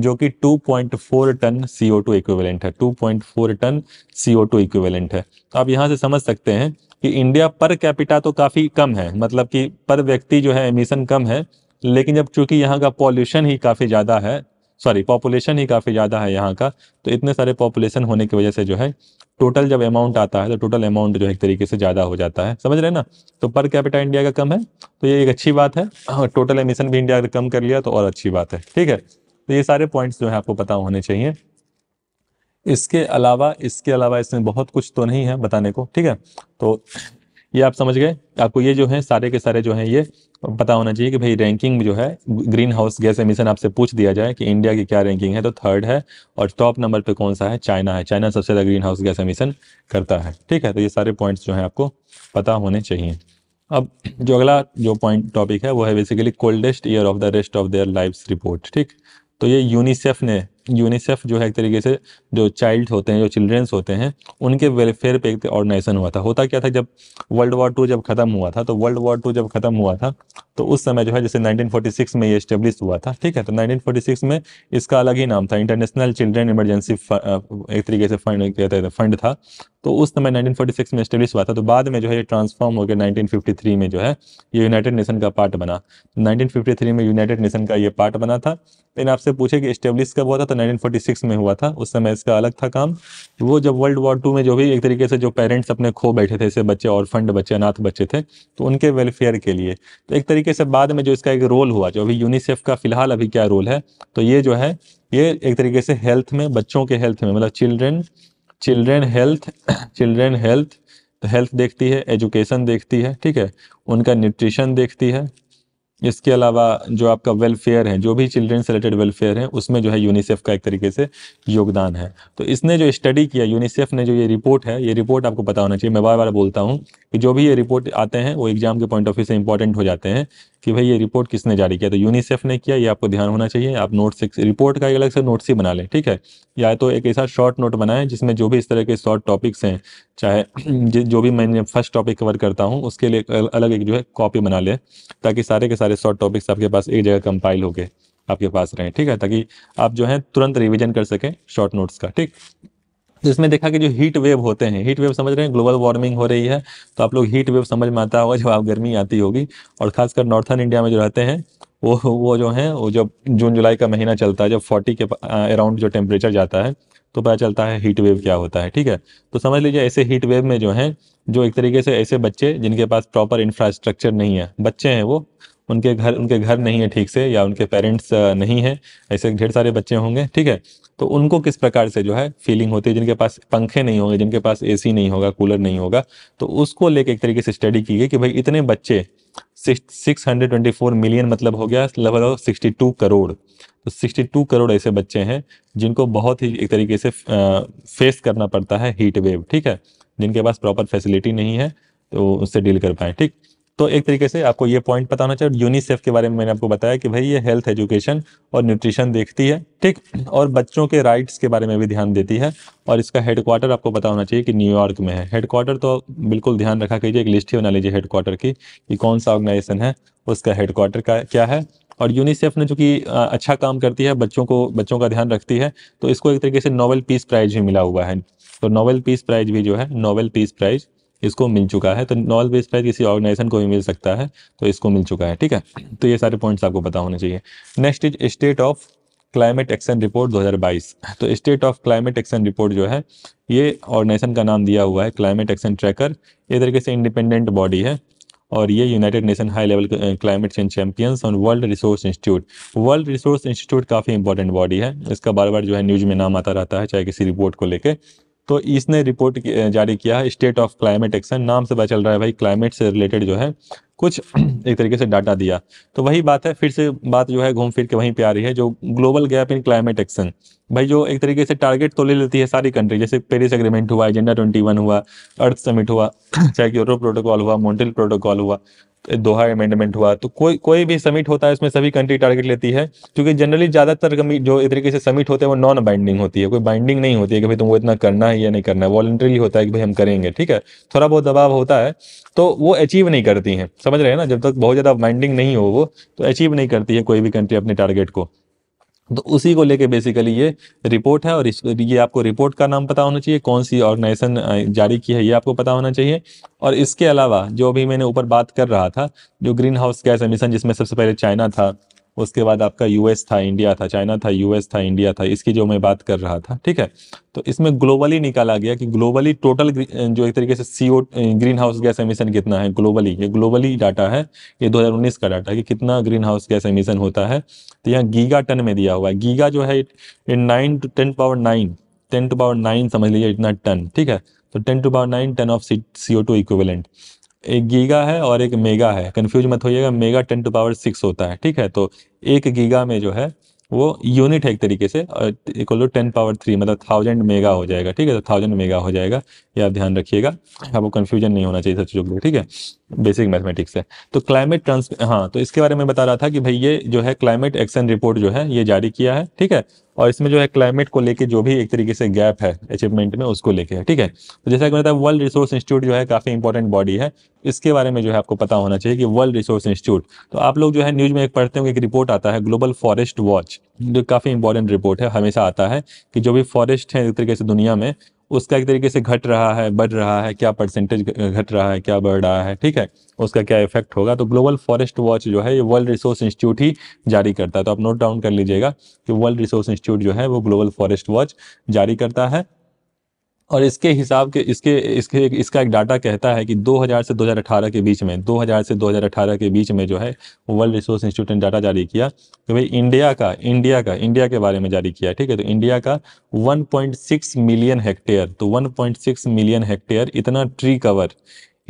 Speaker 1: जो कि 2.4 ton C O two equivalent है 2.4 ton C O two equivalent है तो आप यहां से समझ सकते हैं कि इंडिया पर कैपिटा तो काफ़ी कम है मतलब कि पर व्यक्ति जो है एमिशन कम है लेकिन जब चूंकि यहाँ का पॉल्यूशन ही काफ़ी ज़्यादा है सॉरी पॉपुलेशन ही काफ़ी ज़्यादा है यहाँ का तो इतने सारे पॉपुलेशन होने की वजह से जो है टोटल जब अमाउंट आता है तो टोटल अमाउंट जो है एक तरीके से ज़्यादा हो जाता है समझ रहे ना तो पर कैपिटा इंडिया का कम है तो ये एक अच्छी बात है टोटल हाँ, एमिशन भी इंडिया का कम कर लिया तो और अच्छी बात है ठीक है तो ये सारे पॉइंट्स जो है आपको पता होने चाहिए इसके अलावा इसके अलावा इसमें बहुत कुछ तो नहीं है बताने को ठीक है तो ये आप समझ गए आपको ये जो है सारे के सारे जो है ये पता होना चाहिए कि भाई रैंकिंग जो है ग्रीन हाउस गैस एमिशन आपसे पूछ दिया जाए कि इंडिया की क्या रैंकिंग है तो थर्ड है और टॉप नंबर पे कौन सा है चाइना है चाइना सबसे ज़्यादा ग्रीन हाउस गैस एमिशन करता है ठीक है तो ये सारे पॉइंट्स जो हैं आपको पता होने चाहिए अब जो अगला जो पॉइंट टॉपिक है वो है basically coldest year of the rest of their life report ठीक तो ये यूनिसेफ ने यूनिसेफ जो है एक तरीके से जो चाइल्ड होते हैं जो चिल्ड्रेंस होते हैं उनके वेलफेयर पे एक ऑर्गेनाइजेशन हुआ था होता क्या था जब वर्ल्ड वॉर टू जब ख़त्म हुआ था तो वर्ल्ड वॉर टू जब ख़त्म हुआ था तो उस समय जो है जैसे 1946 में ये स्टेब्लिश हुआ था ठीक है तो 1946 में इसका अलग ही नाम था इंटरनेशनल चिल्ड्रेन इमरजेंसी एक तरीके से फंड कहते थे फंड था तो उस समय 1946 में स्टेब्लिश हुआ था तो बाद में जो है ये ट्रांसफॉर्म होकर 1953 में जो है ये यूनाइटेड नेशन का पार्ट बना 1953 में यूनाइटेड नेशन का ये पार्ट बना था लेकिन तो आपसे पूछे कि स्टेब्लिश कब हुआ था तो 1946 में हुआ था उस समय इसका अलग था काम वो जब वर्ल्ड वॉर टू में जो भी एक तरीके से जो पेरेंट्स अपने खो बैठे थे ऐसे बच्चे और फंड बच्चे अनाथ बच्चे थे तो उनके वेलफेयर के लिए तो एक तरीके से बाद में जो इसका एक रोल हुआ जो अभी यूनिसेफ का फिलहाल अभी क्या रोल है तो ये जो है ये एक तरीके से हेल्थ में बच्चों के हेल्थ में मतलब children children health children health health देखती है एजुकेशन देखती है ठीक है उनका न्यूट्रिशन देखती है इसके अलावा जो आपका वेलफेयर है जो भी चिल्ड्रेन से रिलेटेड वेलफेयर है उसमें जो है यूनिसेफ का एक तरीके से योगदान है तो इसने जो स्टडी किया यूनिसेफ ने जो ये रिपोर्ट है ये रिपोर्ट आपको पता होना चाहिए मैं बार बार बोलता हूँ कि जो भी ये रिपोर्ट आते हैं वो एग्जाम के पॉइंट ऑफ व्यू से इंपॉर्टेंट हो जाते हैं कि भाई ये रिपोर्ट किसने जारी किया तो यूनिसेफ ने किया ये आपको ध्यान होना चाहिए आप नोट सिक्स रिपोर्ट का एक अलग से नोट्स ही बना लें ठीक है या तो एक ऐसा शॉर्ट नोट बनाएं जिसमें जो भी इस तरह के शॉर्ट टॉपिक्स हैं चाहे <clears throat> जो भी मैंने फर्स्ट टॉपिक कवर करता हूँ उसके लिए अलग एक जो है कॉपी बना लें ताकि सारे के सारे शॉर्ट टॉपिक्स आपके पास एक जगह कंपाइल गए आपके पास रहें ठीक है ताकि आप जो है तुरंत रिविजन कर सकें शॉर्ट नोट्स का ठीक जिसमें देखा कि जो हीट वेव होते हैं हीट वेव समझ रहे हैं ग्लोबल वार्मिंग हो रही है तो आप लोग हीट वेव समझ में आता होगा जब आप गर्मी आती होगी और खासकर नॉर्थन इंडिया में जो रहते हैं वो वो जो है वो जब जून जुलाई का महीना चलता है जब फोर्टी के अराउंड जो टेम्परेचर जाता है तो पता चलता है हीट वेव क्या होता है ठीक है तो समझ लीजिए ऐसे हीट वेव में जो है जो एक तरीके से ऐसे बच्चे जिनके पास प्रॉपर इंफ्रास्ट्रक्चर नहीं है बच्चे हैं वो उनके घर उनके घर नहीं है ठीक से या उनके पेरेंट्स नहीं है ऐसे ढेर सारे बच्चे होंगे ठीक है तो उनको किस प्रकार से जो है फीलिंग होती है जिनके पास पंखे नहीं होंगे जिनके पास एसी नहीं होगा कूलर नहीं होगा तो उसको लेके एक तरीके से स्टडी की गई कि भाई इतने बच्चे six hundred twenty four million मतलब हो गया लगभग सिक्सटी टू करोड़ तो सिक्सटी टू करोड़ ऐसे बच्चे हैं जिनको बहुत ही एक तरीके से फेस करना पड़ता है हीट वेव ठीक है जिनके पास प्रॉपर फैसिलिटी नहीं है तो उससे डील कर पाए ठीक तो एक तरीके से आपको ये पॉइंट पता होना चाहिए यूनिसेफ के बारे में मैंने आपको बताया कि भाई ये हेल्थ एजुकेशन और न्यूट्रिशन देखती है ठीक और बच्चों के राइट्स के बारे में भी ध्यान देती है और इसका हेडक्वार्टर आपको पता होना चाहिए कि न्यूयॉर्क में है हेडक्वार्टर तो बिल्कुल ध्यान रखा कीजिए एक लिस्ट ही बना लीजिए हेडक्वार्टर की कि कौन सा ऑर्गेनाइजेशन है उसका हेडक्वार्टर का क्या है और यूनिसेफ ने कि अच्छा काम करती है बच्चों को बच्चों का ध्यान रखती है तो इसको एक तरीके से नोबेल पीस प्राइज भी मिला हुआ है तो नोबेल पीस प्राइज भी जो है नोबेल पीस प्राइज इसको मिल चुका है तो नॉल बेस प्राइस किसी ऑर्गेनाइजेशन को भी मिल सकता है तो इसको मिल चुका है ठीक है तो ये सारे पॉइंट्स आपको पता होने चाहिए next is state of climate action report 2022 तो state of climate action report जो है ये ऑर्गेनाइजेशन का नाम दिया हुआ है क्लाइमेट एक्शन ट्रैकर ये तरीके से इंडिपेंडेंट बॉडी है और ये United Nation high level climate change champions और world resource institute world resource institute काफ़ी इंपॉर्टेंट बॉडी है इसका बार बार जो है न्यूज में नाम आता रहता है चाहे किसी रिपोर्ट को लेकर तो इसने रिपोर्ट जारी किया है स्टेट ऑफ क्लाइमेट एक्शन नाम से पता चल रहा है भाई क्लाइमेट से रिलेटेड जो है कुछ एक तरीके से डाटा दिया तो वही बात है फिर से बात जो है घूम फिर के वहीं पे आ रही है जो global gap in climate action भाई जो एक तरीके से टारगेट तो ले लेती है सारी कंट्री जैसे पेरिस एग्रीमेंट हुआ एजेंडा ट्वेंटी वन हुआ अर्थ समिट हुआ चाहे क्योटो प्रोटोकॉल हुआ मॉन्ट्रियल प्रोटोकॉल हुआ दोहा अमेंडमेंट हुआ तो कोई कोई भी समिट होता है इसमें सभी कंट्री टारगेट लेती है क्योंकि जनरली ज़्यादातर जो एक तरीके से समिट होते हैं वो नॉन बाइंडिंग होती है कोई बाइंडिंग नहीं होती है कि भाई तुमको इतना करना है या नहीं करना है वॉलेंट्रीली होता है कि भाई हम करेंगे ठीक है थोड़ा बहुत दबाव होता है तो वो अचीव नहीं करती सब समझ रहे हैं ना जब तक बहुत ज़्यादा माइंडिंग नहीं हो वो तो अचीव नहीं करती है कोई भी कंट्री अपने टारगेट को तो उसी को लेके बेसिकली ये रिपोर्ट है और इस ये आपको रिपोर्ट का नाम पता होना चाहिए कौन सी ऑर्गेनाइजेशन जारी की है ये आपको पता होना चाहिए और इसके अलावा जो भी मैंने ऊपर बात कर रहा था जो ग्रीन हाउस गैस एमिशन जिसमें सबसे पहले चाइना था उसके बाद आपका यूएस था इंडिया था चाइना था यूएस था इंडिया था इसकी जो मैं बात कर रहा था ठीक है तो इसमें ग्लोबली निकाला गया कि ग्लोबली टोटल जो एक तरीके से CO green house gas emission कितना है ग्लोबली ये ग्लोबली डाटा है ये 2019 का डाटा है कि कितना ग्रीन हाउस गैस एमिशन होता है तो यहाँ गीगा टन में दिया हुआ है गीगा जो है nine to ten power nine ten to power nine समझ लीजिए इतना टन ठीक है तो ten to power nine ton of C O two equivalent एक गीगा है और एक मेगा है कन्फ्यूज मत होइएगा mega ten to power six होता है ठीक है तो एक गीगा में जो है वो यूनिट है एक तरीके से equal to ten power three मतलब थाउजेंड मेगा हो जाएगा ठीक है तो थाउजेंड मेगा हो जाएगा ये आप ध्यान रखिएगा आपको हाँ। कन्फ्यूजन नहीं होना चाहिए सब चीज़ों के लिए ठीक है बेसिक मैथमेटिक्स है तो क्लाइमेट ट्रांस हाँ तो इसके बारे में बता रहा था कि भाई ये जो है क्लाइमेट एक्शन रिपोर्ट जो है ये जारी किया है ठीक है और इसमें जो है क्लाइमेट को लेके जो भी एक तरीके से गैप है अचीवमेंट में उसको लेके है ठीक है तो जैसा कि बताया वर्ल्ड रिसोर्स इंस्टीट्यूट जो है काफ़ी इंपॉर्टेंट बॉडी है इसके बारे में जो है आपको पता होना चाहिए कि वर्ल्ड रिसोर्स इंस्टीट्यूट तो आप लोग जो है न्यूज़ में एक पढ़ते हो एक रिपोर्ट आता है ग्लोबल फॉरेस्ट वॉच जो काफ़ी इंपॉर्टेंट रिपोर्ट है हमेशा आता है कि जो भी फॉरेस्ट है एक तरीके से दुनिया में उसका एक तरीके से घट रहा है बढ़ रहा है क्या परसेंटेज घट रहा है क्या बढ़ रहा है ठीक है उसका क्या इफेक्ट होगा तो ग्लोबल फॉरेस्ट वॉच जो है ये वर्ल्ड रिसोर्स इंस्टीट्यूट ही जारी करता है तो आप नोट डाउन कर लीजिएगा कि वर्ल्ड रिसोर्स इंस्टीट्यूट जो है वो ग्लोबल फॉरेस्ट वॉच जारी करता है और इसके हिसाब के इसके इसके इसका एक डाटा कहता है कि 2000 से 2018 के बीच में 2000 से 2018 के बीच में जो है वर्ल्ड रिसोर्स इंस्टीट्यूट ने डाटा जारी किया कि भाई इंडिया का इंडिया का इंडिया के बारे में जारी किया ठीक है तो इंडिया का 1.6 मिलियन हेक्टेयर तो 1.6 मिलियन हेक्टेयर इतना ट्री कवर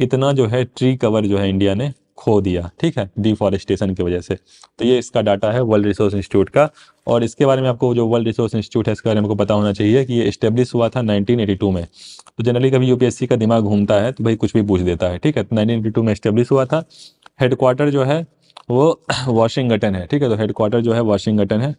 Speaker 1: इतना जो है ट्री कवर जो है इंडिया ने खो दिया ठीक है डिफॉरेस्टेशन की वजह से तो ये इसका डाटा है वर्ल्ड रिसोर्स इंस्टीट्यूट का और इसके बारे में आपको जो वर्ल्ड रिसोर्स इंस्टीट्यूट है इसके बारे में आपको पता होना चाहिए कि ये स्टेब्लिश हुआ था 1982 में तो जनरली कभी यूपीएससी का दिमाग घूमता है तो भाई कुछ भी पूछ देता है ठीक है एटी तो नाइनटीन में स्टेब्लिश हुआ था हेडक्वार्टर जो है वो वाशिंगटन <coughs> है ठीक है तो हेडक्वार्टर जो है वाशिंगटन है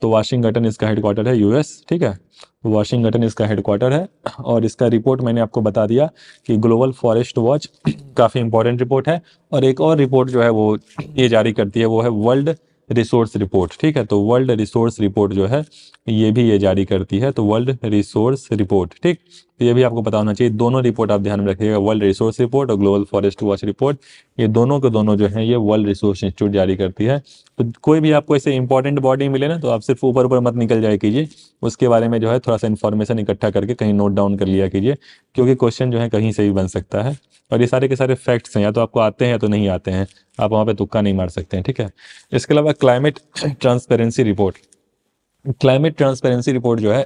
Speaker 1: तो वाशिंगटन इसका हेडक्वार्टर है यूएस ठीक है वाशिंगटन इसका हेडक्वार्टर है और इसका रिपोर्ट मैंने आपको बता दिया कि ग्लोबल फॉरेस्ट वॉच काफ़ी इंपॉर्टेंट रिपोर्ट है और एक और रिपोर्ट जो है वो ये जारी करती है वो है वर्ल्ड रिसोर्स रिपोर्ट ठीक है तो वर्ल्ड रिसोर्स रिपोर्ट जो है ये भी ये जारी करती है तो वर्ल्ड रिसोर्स रिपोर्ट ठीक तो ये भी आपको पता होना चाहिए दोनों रिपोर्ट आप ध्यान में रखिएगा वर्ल्ड रिसोर्स रिपोर्ट और ग्लोबल फॉरेस्ट वॉच रिपोर्ट ये दोनों के दोनों जो है ये वर्ल्ड रिसोर्स इंस्टीट्यूट जारी करती है तो कोई भी आपको ऐसे इंपॉर्टेंट बॉडी मिले ना तो आप सिर्फ ऊपर ऊपर मत निकल जाए कीजिए उसके बारे में जो है थोड़ा सा इन्फॉर्मेशन इकट्ठा करके कहीं नोट डाउन कर लिया कीजिए क्योंकि क्वेश्चन जो है कहीं से भी बन सकता है और ये सारे के सारे फैक्ट्स हैं या तो आपको आते हैं या तो नहीं आते हैं आप वहाँ पर तुक्का नहीं मार सकते हैं ठीक है इसके अलावा climate transparency report climate transparency report जो है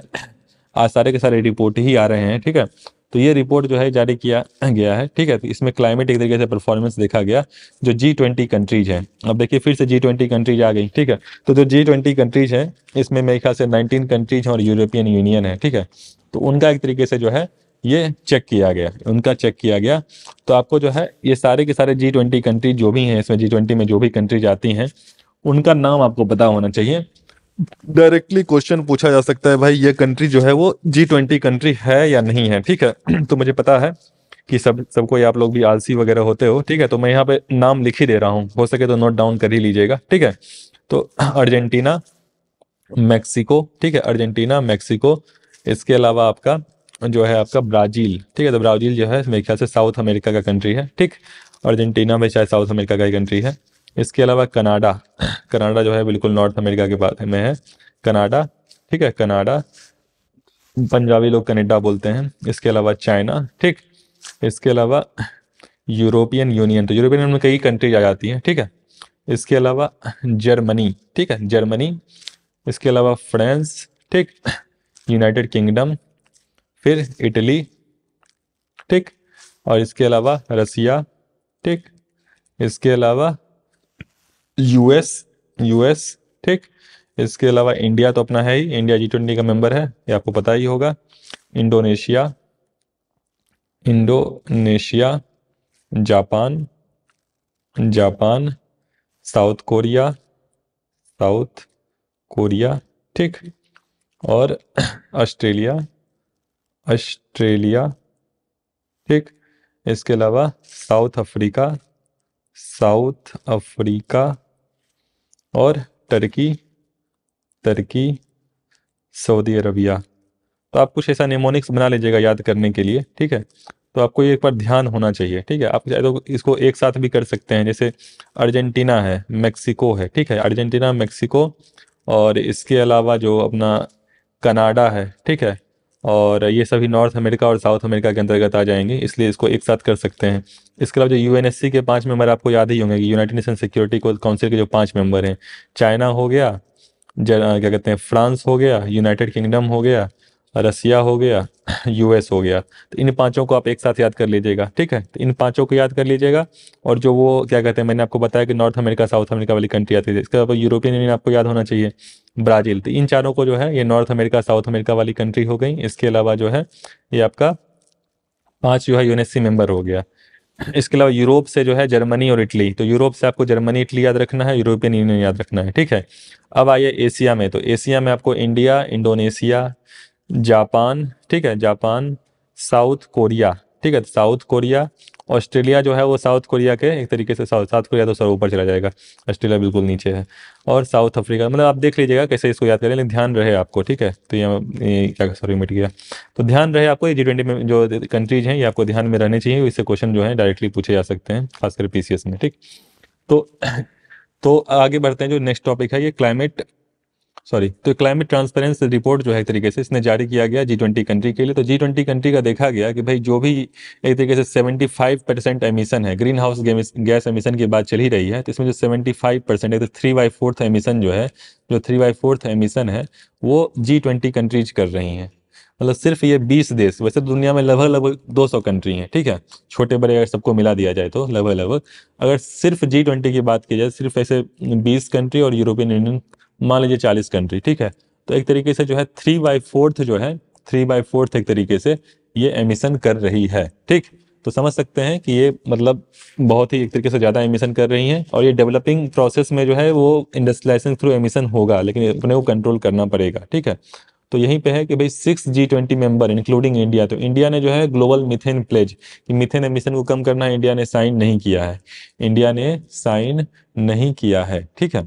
Speaker 1: आज सारे के सारे रिपोर्ट ही आ रहे हैं ठीक है तो ये रिपोर्ट जो है जारी किया गया है ठीक है तो इसमें क्लाइमेट एक तरीके से परफॉर्मेंस देखा गया जो जी ट्वेंटी कंट्रीज हैं अब देखिए फिर से जी ट्वेंटी कंट्रीज आ गई ठीक है तो जो जी ट्वेंटी कंट्रीज हैं इसमें मेरे ख्याल से नाइनटीन कंट्रीज हैं और यूरोपियन यूनियन है ठीक है तो उनका एक तरीके से जो है ये चेक किया गया उनका चेक किया गया तो आपको जो है ये सारे के सारे जी ट्वेंटी कंट्रीज जो भी हैं इसमें जी ट्वेंटी में जो भी कंट्रीज आती हैं उनका नाम आपको पता होना चाहिए डायरेक्टली क्वेश्चन पूछा जा सकता है भाई ये कंट्री जो है वो जी ट्वेंटी कंट्री है या नहीं है ठीक है <clears throat> तो मुझे पता है कि सब सबको आप लोग भी आलसी वगैरह होते हो ठीक है तो मैं यहाँ पे नाम लिख ही दे रहा हूँ हो सके तो नोट डाउन कर ही लीजिएगा ठीक है तो अर्जेंटीना मैक्सिको ठीक है अर्जेंटीना मैक्सिको इसके अलावा आपका जो है आपका ब्राज़ील ठीक है तो ब्राज़ील जो है मेरे ख्याल से साउथ अमेरिका का कंट्री है ठीक अर्जेंटीना में शायद साउथ अमेरिका का ही कंट्री है इसके अलावा कनाडा कनाडा जो है बिल्कुल नॉर्थ अमेरिका के बाद में है कनाडा ठीक है कनाडा पंजाबी लोग कनाडा बोलते हैं इसके अलावा चाइना ठीक इसके अलावा यूरोपियन यूनियन तो यूरोपियन यूनियन में कई कंट्रीज आ जाती हैं ठीक है इसके अलावा जर्मनी ठीक है जर्मनी इसके अलावा फ्रांस ठीक यूनाइटेड किंगडम फिर इटली ठीक और इसके अलावा रसिया ठीक इसके अलावा यूएस यूएस ठीक इसके अलावा इंडिया तो अपना है ही इंडिया जी ट्वेंटी का मेंबर है ये आपको पता ही होगा Indonesia Indonesia Japan Japan South Korea South Korea ठीक और ऑस्ट्रेलिया ऑस्ट्रेलिया ठीक इसके अलावा साउथ अफ्रीका साउथ अफ्रीका और टर्की टर्की सऊदी अरबिया तो आप कुछ ऐसा निमोनिक्स बना लीजिएगा याद करने के लिए ठीक है तो आपको ये एक बार ध्यान होना चाहिए ठीक है आप चाहे तो इसको एक साथ भी कर सकते हैं जैसे अर्जेंटीना है मेक्सिको है ठीक है अर्जेंटीना मेक्सिको और इसके अलावा जो अपना कनाडा है ठीक है और ये सभी नॉर्थ अमेरिका और साउथ अमेरिका के अंतर्गत आ जाएंगे इसलिए इसको एक साथ कर सकते हैं इसके अलावा जो यू के पाँच मेंबर आपको याद ही होंगे कि यूनाइटेड नेशन सिक्योरिटी काउंसिल के जो पाँच मेंबर हैं चाइना हो गया क्या कहते हैं फ्रांस हो गया यूनाइटेड किंगडम हो गया रसिया हो गया यूएस हो गया तो इन पांचों को आप एक साथ याद कर लीजिएगा ठीक है तो इन पांचों को याद कर लीजिएगा और जो वो क्या कहते हैं मैंने आपको बताया कि नॉर्थ अमेरिका साउथ अमेरिका वाली कंट्री आती थी इसके अलावा यूरोपियन यूनियन आपको याद होना चाहिए ब्राज़ील तो इन चारों को जो है ये नॉर्थ अमेरिका साउथ अमेरिका वाली कंट्री हो गई इसके अलावा जो है ये आपका पाँच जो है यूनेस्सी मेम्बर हो गया इसके अलावा यूरोप से जो है जर्मनी और इटली तो यूरोप से आपको जर्मनी इटली याद रखना है यूरोपियन यूनियन याद रखना है ठीक है अब आइए एशिया में तो एशिया में आपको इंडिया इंडोनेशिया जापान ठीक है जापान साउथ कोरिया ठीक है तो साउथ कोरिया ऑस्ट्रेलिया जो है वो साउथ कोरिया के एक तरीके से साउथ साउथ कोरिया तो सर ऊपर चला जाएगा ऑस्ट्रेलिया बिल्कुल नीचे है और साउथ अफ्रीका मतलब आप देख लीजिएगा कैसे इसको याद करें लेकिन ध्यान रहे आपको ठीक है तो ये, ये क्या सॉरी मिट गया तो ध्यान रहे आपको ये जी ट्वेंटी में जो कंट्रीज हैं ये आपको ध्यान में रहने चाहिए इससे क्वेश्चन जो है डायरेक्टली पूछे जा सकते हैं खासकर पी में ठीक तो तो आगे बढ़ते हैं जो नेक्स्ट टॉपिक है ये क्लाइमेट सॉरी तो क्लाइमेट ट्रांसपेरेंस रिपोर्ट जो है एक तरीके से इसने जारी किया गया जी ट्वेंटी कंट्री के लिए तो जी ट्वेंटी कंट्री का देखा गया कि भाई जो भी एक तरीके से सेवेंटी फाइव परसेंट एमिशन है ग्रीन हाउस गैस एमिशन की बात चली रही है तो इसमें जो सेवेंटी फाइव परसेंट है थ्री बाई फोर्थ एमिशन जो है जो थ्री बाई फोर्थ एमिशन है वो जी ट्वेंटी कंट्रीज कर रही हैं मतलब सिर्फ ये बीस देश वैसे तो दुनिया में लगभग लगभग दो सौ कंट्री हैं ठीक है छोटे बड़े अगर सबको मिला दिया जाए तो लगभग लगभग अगर सिर्फ जी ट्वेंटी की बात की जाए सिर्फ ऐसे बीस कंट्री और यूरोपियन यूनियन मान लीजिए चालीस कंट्री ठीक है तो एक तरीके से जो है थ्री बाई फोर्थ जो है थ्री बाई फोर्थ एक तरीके से ये एमिशन कर रही है ठीक तो समझ सकते हैं कि ये मतलब बहुत ही एक तरीके से ज़्यादा एमिशन कर रही हैं और ये डेवलपिंग प्रोसेस में जो है वो इंडस्ट्रियलाइजेशन थ्रू एमिशन होगा लेकिन अपने को कंट्रोल करना पड़ेगा ठीक है तो यहीं पे है कि भाई six G twenty member including India तो इंडिया ने जो है ग्लोबल मिथेन प्लेज कि मिथेन एमिशन को कम करना इंडिया ने साइन नहीं किया है इंडिया ने साइन नहीं किया है ठीक है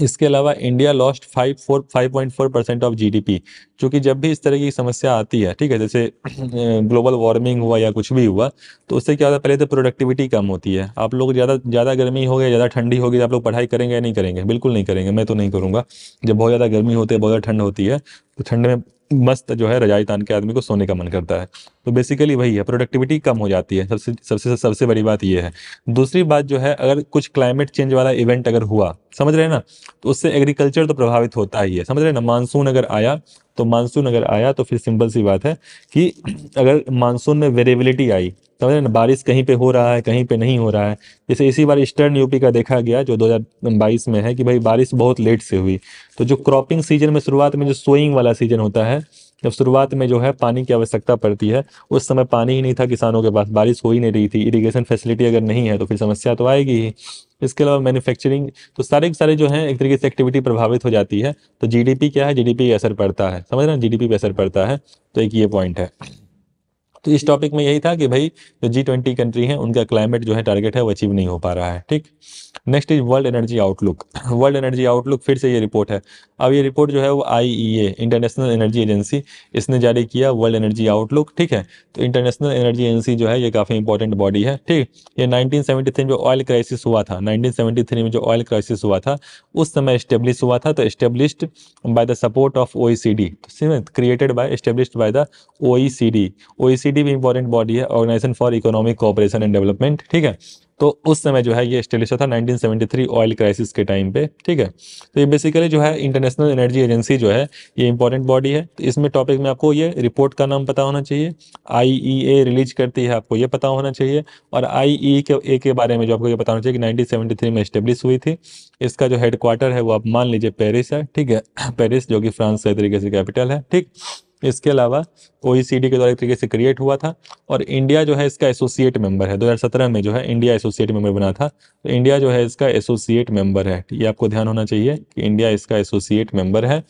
Speaker 1: इसके अलावा India lost five four five point four percent of GDP क्योंकि जब भी इस तरह की समस्या आती है ठीक है जैसे ग्लोबल वार्मिंग हुआ या कुछ भी हुआ तो उससे क्या होता है पहले तो प्रोडक्टिविटी कम होती है आप लोग ज़्यादा ज़्यादा गर्मी हो गई ज़्यादा ठंडी होगी तो आप लोग पढ़ाई करेंगे या नहीं करेंगे बिल्कुल नहीं करेंगे मैं तो नहीं करूँगा जब बहुत ज़्यादा गर्मी होती है बहुत ज़्यादा ठंड होती है तो ठंड में मस्त जो है रजाई तान के आदमी को सोने का मन करता है तो बेसिकली वही है प्रोडक्टिविटी कम हो जाती है सबसे सबसे सबसे बड़ी बात यह है दूसरी बात जो है अगर कुछ क्लाइमेट चेंज वाला इवेंट अगर हुआ समझ रहे हैं ना तो उससे एग्रीकल्चर तो प्रभावित होता ही है समझ रहे ना मानसून अगर आया तो मानसून अगर आया तो फिर सिंपल सी बात है कि <clears throat> अगर मानसून में वेरेबिलिटी आई समझ रहे ना बारिश कहीं पे हो रहा है कहीं पे नहीं हो रहा है जैसे इसी बार ईस्टर्न यूपी का देखा गया जो 2022 में है कि भाई बारिश बहुत लेट से हुई तो जो क्रॉपिंग सीजन में शुरुआत में जो सोइंग वाला सीजन होता है जब शुरुआत में जो है पानी की आवश्यकता पड़ती है उस समय पानी ही नहीं था किसानों के पास बारिश हो ही नहीं रही थी इरीगेशन फैसिलिटी अगर नहीं है तो फिर समस्या तो आएगी ही इसके अलावा मैन्युफैक्चरिंग तो सारे के सारे जो हैं एक तरीके से एक्टिविटी प्रभावित हो जाती है तो जीडीपी क्या है जीडीपी असर पड़ता है समझ रहे हैं जीडीपी पे असर पड़ता है तो एक ये पॉइंट है तो इस टॉपिक में यही था कि भाई जो जी ट्वेंटी कंट्री हैं उनका क्लाइमेट जो है टारगेट है वो अचीव नहीं हो पा रहा है ठीक next is world energy outlook world energy outlook फिर से ये रिपोर्ट है अब ये रिपोर्ट जो है वो आई इंटरनेशनल एनर्जी एजेंसी इसने जारी किया वर्ल्ड एनर्जी आउटलुक ठीक है तो इंटरनेशनल एनर्जी एजेंसी जो है ये काफ़ी इंपॉर्टेंट बॉडी है ठीक ये 1973 जो ऑयल क्राइसिस हुआ था 1973 में जो ऑयल क्राइसिस हुआ था उस समय इस्टेब्लिश हुआ था तो established by the support of O created by established by the O E भी इंपॉर्टेंट बॉडी है organisation for economic cooperation and development ठीक है तो उस समय जो है ये स्टेब्लिश था 1973 ऑयल क्राइसिस के टाइम पे ठीक है तो ये बेसिकली जो है इंटरनेशनल एनर्जी एजेंसी जो है ये इंपॉर्टेंट बॉडी है तो इसमें टॉपिक में आपको ये रिपोर्ट का नाम पता होना चाहिए आई रिलीज e करती है आपको ये पता होना चाहिए और आई e के ए के बारे में जो आपको ये पता होना चाहिए कि नाइनटीन में स्टेब्लिश हुई थी इसका जो हेडक्वार्टर है वो आप मान लीजिए पेरिस है ठीक है पेरिस <coughs> जो कि फ्रांस के तरीके से कैपिटल है ठीक इसके अलावा ओ के द्वारा एक तरीके से क्रिएट हुआ था और इंडिया जो है इसका एसोसिएट मेंबर है 2017 में जो है इंडिया एसोसिएट मेंबर बना था तो इंडिया जो है इसका एसोसिएट मेंबर है ये आपको ध्यान होना चाहिए कि इंडिया इसका एसोसिएट मेंबर है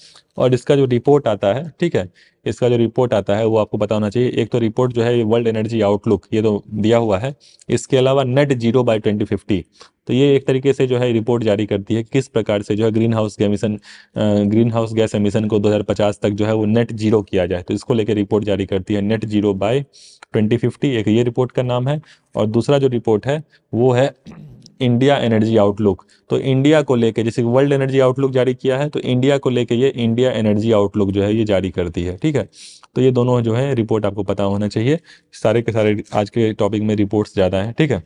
Speaker 1: और इसका जो रिपोर्ट आता है ठीक है इसका जो रिपोर्ट आता है वो आपको पता होना चाहिए एक तो रिपोर्ट जो है वर्ल्ड एनर्जी आउटलुक ये तो दिया हुआ है इसके अलावा नेट जीरो बाय फिफ्टी तो ये एक तरीके से जो है रिपोर्ट जारी करती है किस प्रकार से जो है green house green house gas emission को दो तक जो है वो नेट जीरो किया जाए तो इसको लेकर रिपोर्ट रिपोर्ट जारी करती है नेट जीरो बाय 2050 एक ये रिपोर्ट का नाम है और दूसरा जो रिपोर्ट है वो है इंडिया एनर्जी आउटलुक तो इंडिया को लेके जैसे वर्ल्ड एनर्जी आउटलुक जारी किया है तो इंडिया को लेके ये इंडिया एनर्जी आउटलुक जो है ये जारी करती है ठीक है तो ये दोनों जो है रिपोर्ट आपको पता होना चाहिए सारे के सारे आज के टॉपिक में रिपोर्ट्स ज़्यादा हैं ठीक है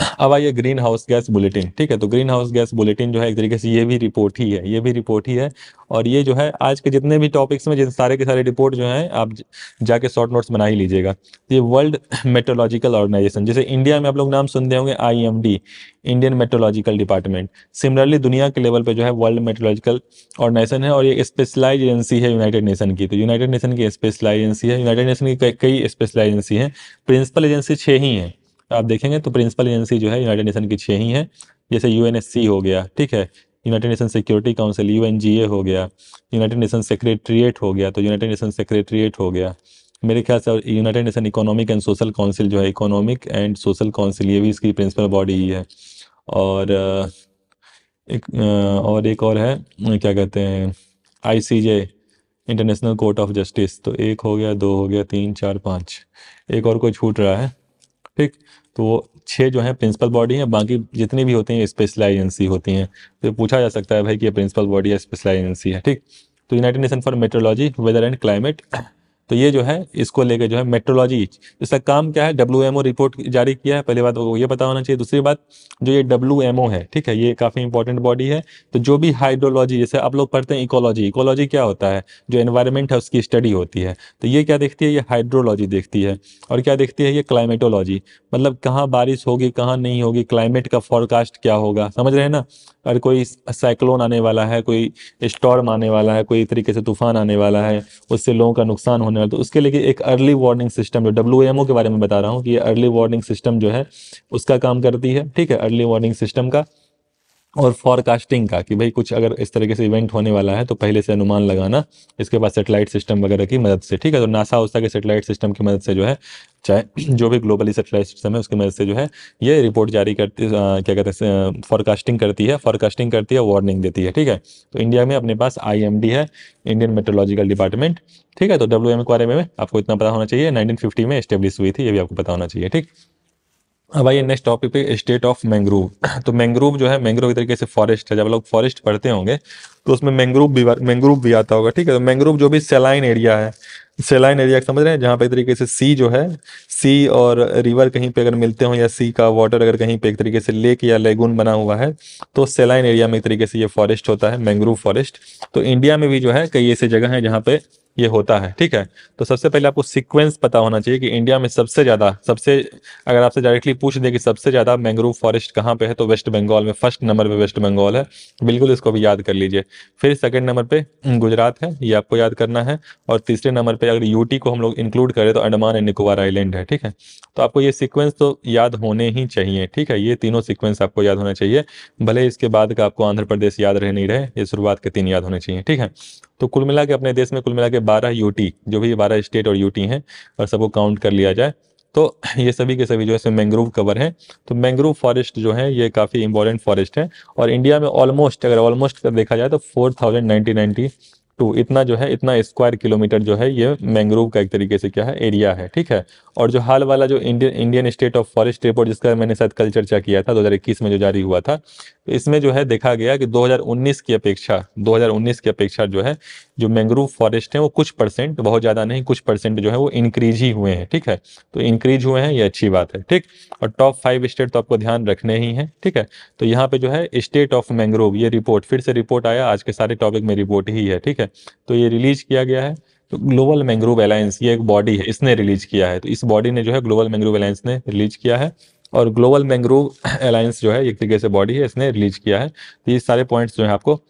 Speaker 1: अब आइए ग्रीन हाउस गैस बुलेटिन ठीक है तो ग्रीन हाउस गैस बुलेटिन जो है एक तरीके से ये भी रिपोर्ट ही है ये भी रिपोर्ट ही है और ये जो है आज के जितने भी टॉपिक्स में जिन सारे के सारे रिपोर्ट जो हैं आप जाके शॉर्ट नोट्स बना ही लीजिएगा ये वर्ल्ड मेट्रोलॉजिकल ऑर्गेनाइजेशन जैसे इंडिया में आप लोग नाम सुनते होंगे I Indian meteorological department similarly दुनिया के लेवल पर जो है वर्ल्ड मेट्रोलॉजिकल ऑर्गेनाइजेशन है और ये स्पेशलाइज एजेंसी है यूनाइटेड नेशन की तो यूनाइटेड नेशन की स्पेशलाइज एजेंसी है यूनाइटेड नेशन की कई स्पेशलाइज एजेंसी है प्रिंसिपल एजेंसी छः ही हैं आप देखेंगे तो प्रिंसिपल एजेंसी जो है यूनाइटेड नेशन की छः ही हैं जैसे यू हो गया ठीक है united nation security council U हो गया यूनाइटेड नेशन सेक्रेटरीट हो गया तो यूनाइटेड नेशन सेक्रेटरीट हो गया मेरे ख्याल से united nation economic and social council जो है इकोनॉमिक एंड सोशल काउंसिल ये भी इसकी प्रिंसिपल बॉडी ही है और एक और एक और है क्या कहते हैं ICJ international court of justice तो एक हो गया दो हो गया तीन चार पाँच एक और कोई छूट रहा है ठीक तो छह छः जो हैं प्रिंसिपल बॉडी हैं बाकी जितनी भी होती हैं स्पेशल एजेंसी होती हैं तो पूछा जा सकता है भाई कि ये प्रिंसिपल बॉडी है स्पेशल एजेंसी है ठीक तो united nation for meteorology weather and climate तो ये जो है इसको लेके जो है मेट्रोलॉजी तो इसका काम क्या है डब्ल्यू रिपोर्ट जारी किया है पहली बात वो तो ये पता होना चाहिए दूसरी बात जो ये डब्ल्यू है ठीक है ये काफ़ी इंपॉर्टेंट बॉडी है तो जो भी हाइड्रोलॉजी जैसे आप लोग पढ़ते हैं इकोलॉजी इकोलॉजी क्या होता है जो एनवायरमेंट है उसकी स्टडी होती है तो ये क्या देखती है ये हाइड्रोलॉजी देखती है और क्या देखती है ये क्लाइमेटोलॉजी मतलब कहाँ बारिश होगी कहाँ नहीं होगी क्लाइमेट का फॉरकास्ट क्या होगा समझ रहे हैं ना अगर कोई साइक्लोन आने वाला है कोई स्टॉर्म आने वाला है कोई तरीके से तूफान आने वाला है उससे लोगों का नुकसान होने सिग्नल तो उसके लिए एक अर्ली वार्निंग सिस्टम जो डब्ल्यू के बारे में बता रहा हूँ कि ये अर्ली वार्निंग सिस्टम जो है उसका काम करती है ठीक है अर्ली वार्निंग सिस्टम का और फॉरकास्टिंग का कि भाई कुछ अगर इस तरीके से इवेंट होने वाला है तो पहले से अनुमान लगाना इसके बाद सेटेलाइट सिस्टम वगैरह की मदद से ठीक है तो नासा उसा के सेटेलाइट सिस्टम की मदद से जो है चाहे <clears throat> जो भी ग्लोबली सेटेलाइट सिस्टम है उसकी मदद से जो है ये रिपोर्ट जारी करती क्या कहते हैं फॉरकास्टिंग करती है फॉरकास्टिंग करती है वार्निंग देती है ठीक है तो इंडिया में अपने पास आई है इंडियन मेट्रोलॉजिकल डिपार्टमेंट ठीक है तो डब्ल्यू के बारे में आपको इतना पता होना चाहिए नाइनटीन में स्टेब्लिश हुई थी ये भी आपको पता होना चाहिए ठीक अब आइए नेक्स्ट टॉपिक पे स्टेट ऑफ मैंग्रोव तो मैंग्रोव जो है मैंग्रोव एक तरीके से फॉरेस्ट है जब लोग फॉरेस्ट पढ़ते होंगे तो उसमें मैंग्रोव भी मैंग्रोव भी आता होगा ठीक है तो मैंग्रोव जो भी सेलाइन एरिया है सेलाइन एरिया समझ रहे हैं जहाँ पे एक तरीके से सी जो है सी और रिवर कहीं पे अगर मिलते हो या सी का वाटर अगर कहीं पे एक तरीके से लेक या लेगून बना हुआ है तो सेलाइन एरिया में एक तरीके से ये फॉरेस्ट होता है मैंग्रोव फॉरेस्ट तो इंडिया में भी जो है कई ऐसे जगह हैं जहाँ पे ये होता है ठीक है तो सबसे पहले आपको सीक्वेंस पता होना चाहिए कि इंडिया में सबसे ज़्यादा सबसे अगर आपसे डायरेक्टली पूछ दे कि सबसे ज़्यादा मैंग्रोव फॉरेस्ट कहाँ पे है तो वेस्ट बंगाल में फर्स्ट नंबर पे वेस्ट बंगाल है बिल्कुल इसको भी याद कर लीजिए फिर सेकंड नंबर पे गुजरात है ये आपको याद करना है और तीसरे नंबर पर अगर यूटी को हम लोग इंक्लूड करें तो अंडमान एंड निकोबार आइलैंड है ठीक है तो आपको ये सीक्वेंस तो याद होने ही चाहिए ठीक है ये तीनों सीक्वेंस आपको याद होना चाहिए भले इसके बाद का आपको आंध्र प्रदेश याद रहे नहीं रहे ये शुरुआत के तीन याद होने चाहिए ठीक है तो कुल मिला के अपने देश में कुल मिला के बारह यूटी जो भी बारह स्टेट और यूटी हैं और सबको काउंट कर लिया जाए तो ये सभी के सभी जो है मैंग्रोव कवर हैं तो मैंग्रोव फॉरेस्ट जो है ये काफ़ी इंपॉर्टेंट फॉरेस्ट है और इंडिया में ऑलमोस्ट अगर ऑलमोस्ट देखा जाए तो फोर थाउजेंड नाइनटी टू तो इतना जो है इतना स्क्वायर किलोमीटर जो है ये मैंग्रोव का एक तरीके से क्या है एरिया है ठीक है और जो हाल वाला जो Indian Indian state of forest report जिसका मैंने शायद कल चर्चा किया था 2021 में जो जारी हुआ था तो इसमें जो है देखा गया कि 2019 की अपेक्षा 2019 की अपेक्षा जो है जो मैंग्रोव फॉरेस्ट है वो कुछ परसेंट बहुत ज़्यादा नहीं कुछ परसेंट जो है वो इंक्रीज ही हुए हैं ठीक है तो इंक्रीज हुए हैं ये अच्छी बात है ठीक और टॉप फाइव स्टेट तो आपको ध्यान रखने ही हैं ठीक है तो यहाँ पे जो है स्टेट ऑफ मैंग्रोव ये रिपोर्ट फिर से रिपोर्ट आया आज के सारे टॉपिक में रिपोर्ट ही है ठीक है तो ये रिलीज किया गया है तो ग्लोबल मैंग्रोव अलायंस ये एक बॉडी है इसने रिलीज किया है तो इस बॉडी ने जो है ग्लोबल मैंग्रोव अलायंस ने रिलीज किया है और ग्लोबल मैंग्रोव <coughs> अलायंस जो है एक तरीके से बॉडी है इसने रिलीज किया है तो ये सारे पॉइंट्स जो है आपको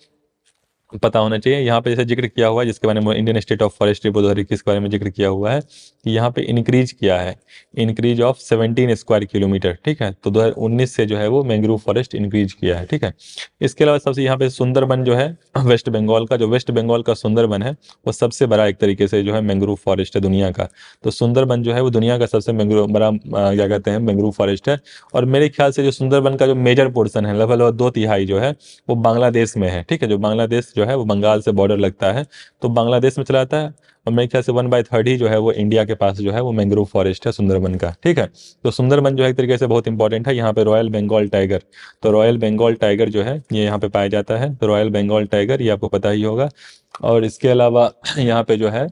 Speaker 1: पता होना चाहिए यहाँ पे जैसे जिक्र किया हुआ है जिसके बारे में Indian state of forestry repository के बारे में जिक्र किया हुआ है कि यहाँ पे इंक्रीज किया है इंक्रीज ऑफ 17 स्क्वायर किलोमीटर ठीक है तो 2019 से जो है वो मैंग्रोव फॉरेस्ट इंक्रीज किया है ठीक है इसके अलावा सबसे यहाँ पे सुंदरबन जो है वेस्ट बंगाल का जो वेस्ट बंगाल का सुंदरबन है वो सबसे बड़ा एक तरीके से जो है मैंग्रोव फॉरेस्ट है दुनिया का तो सुंदरबन जो है वो दुनिया का सबसे मैंग्रोव बड़ा क्या कहते हैं मैंग्रोव फॉरेस्ट है और मेरे ख्याल से जो सुंदरबन का जो मेजर पोर्सन है लगभग दो तिहाई जो है वो बांग्लादेश में है ठीक है जो बांग्लादेश जो जो है वो बंगाल से बॉर्डर लगता है तो बांग्लादेश में चलाता है और मेरे ख्याल से वन बाई थर्ड ही जो है वो इंडिया के पास जो है वो मैंग्रोव फॉरेस्ट है सुंदरबन का ठीक है तो सुंदरबन जो है एक तरीके से बहुत इंपॉर्टेंट है यहाँ पे रॉयल बंगाल टाइगर तो रॉयल बंगाल टाइगर जो है ये यहाँ पे पाया जाता है तो रॉयल बंगाल टाइगर ये आपको पता ही होगा और इसके अलावा <clears throat> यहाँ पे जो है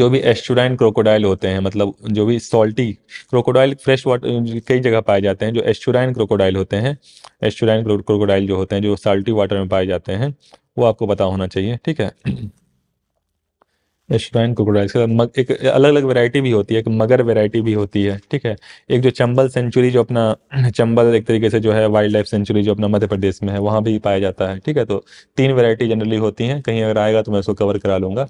Speaker 1: जो भी एस्टूराइन क्रोकोडाइल होते हैं मतलब जो भी सॉल्टी क्रोकोडाइल फ्रेश वाटर कई जगह पाए जाते हैं जो एस्टूराइन क्रोकोडाइल होते हैं एस्टूराइन क्रोकोडाइल जो होते हैं जो साल्टी वाटर में पाए जाते हैं वो आपको पता होना चाहिए ठीक है स्टूडेंट क्रोकोडाइल के साथ एक अलग अलग वैरायटी भी होती है एक मगर वैरायटी भी होती है ठीक है एक जो चंबल सेंचुरी जो अपना चंबल एक तरीके से जो है वाइल्ड लाइफ सेंचुरी जो अपना मध्य प्रदेश में है वहाँ भी पाया जाता है ठीक है तो तीन वैरायटी जनरली होती हैं कहीं अगर आएगा तो मैं उसको कवर करा लूँगा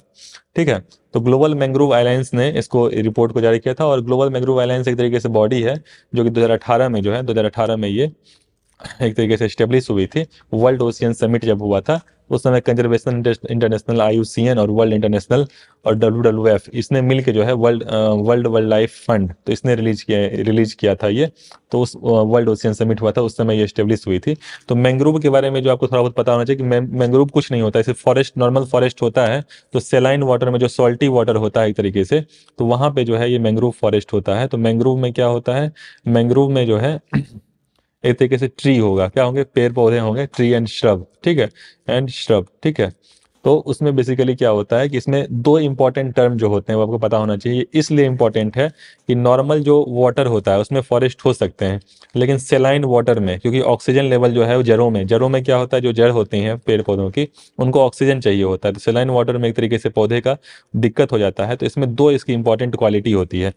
Speaker 1: ठीक है तो ग्लोबल मैंग्रोव अलायंस ने इसको रिपोर्ट को जारी किया था और ग्लोबल मैंग्रोव अलायंस एक तरीके से बॉडी है जो कि दो में जो है दो में ये एक तरीके से स्टेब्लिश हुई थी वर्ल्ड ओशियन समिट जब हुआ था उस समय कंजर्वेशन इंटरनेशनल आई और वर्ल्ड इंटरनेशनल और डब्ल्यू इसने मिल के जो है world world wild life fund तो इसने रिलीज किया रिलीज किया था ये तो उस वर्ल्ड ओशियन समिट हुआ था उस समय ये स्टेब्लिश हुई थी तो मैंग्रोव के बारे में जो आपको थोड़ा बहुत पता होना चाहिए कि मैंग्रोव कुछ नहीं होता है सिर्फ फॉरेस्ट नॉर्मल फॉरेस्ट होता है तो सेलाइन वाटर में जो सॉल्टी वाटर होता है एक तरीके से तो वहाँ पर जो है ये मैंग्रोव फॉरेस्ट होता है तो मैंग्रोव में क्या होता है मैंग्रोव में जो है एक तरीके से ट्री होगा क्या होंगे पेड़ पौधे होंगे ट्री एंड श्रब ठीक है एंड श्रब ठीक है तो उसमें बेसिकली क्या होता है कि इसमें दो इंपॉर्टेंट टर्म जो होते हैं वो आपको पता होना चाहिए इसलिए इंपॉर्टेंट है कि नॉर्मल जो वाटर होता है उसमें फॉरेस्ट हो सकते हैं लेकिन सेलाइन वाटर में क्योंकि ऑक्सीजन लेवल जो है वो जड़ों में जड़ों में क्या होता है जो जड़ होती हैं पेड़ पौधों की उनको ऑक्सीजन चाहिए होता है तो सेलाइन वाटर में एक तरीके से पौधे का दिक्कत हो जाता है तो इसमें दो इसकी इंपॉर्टेंट क्वालिटी होती है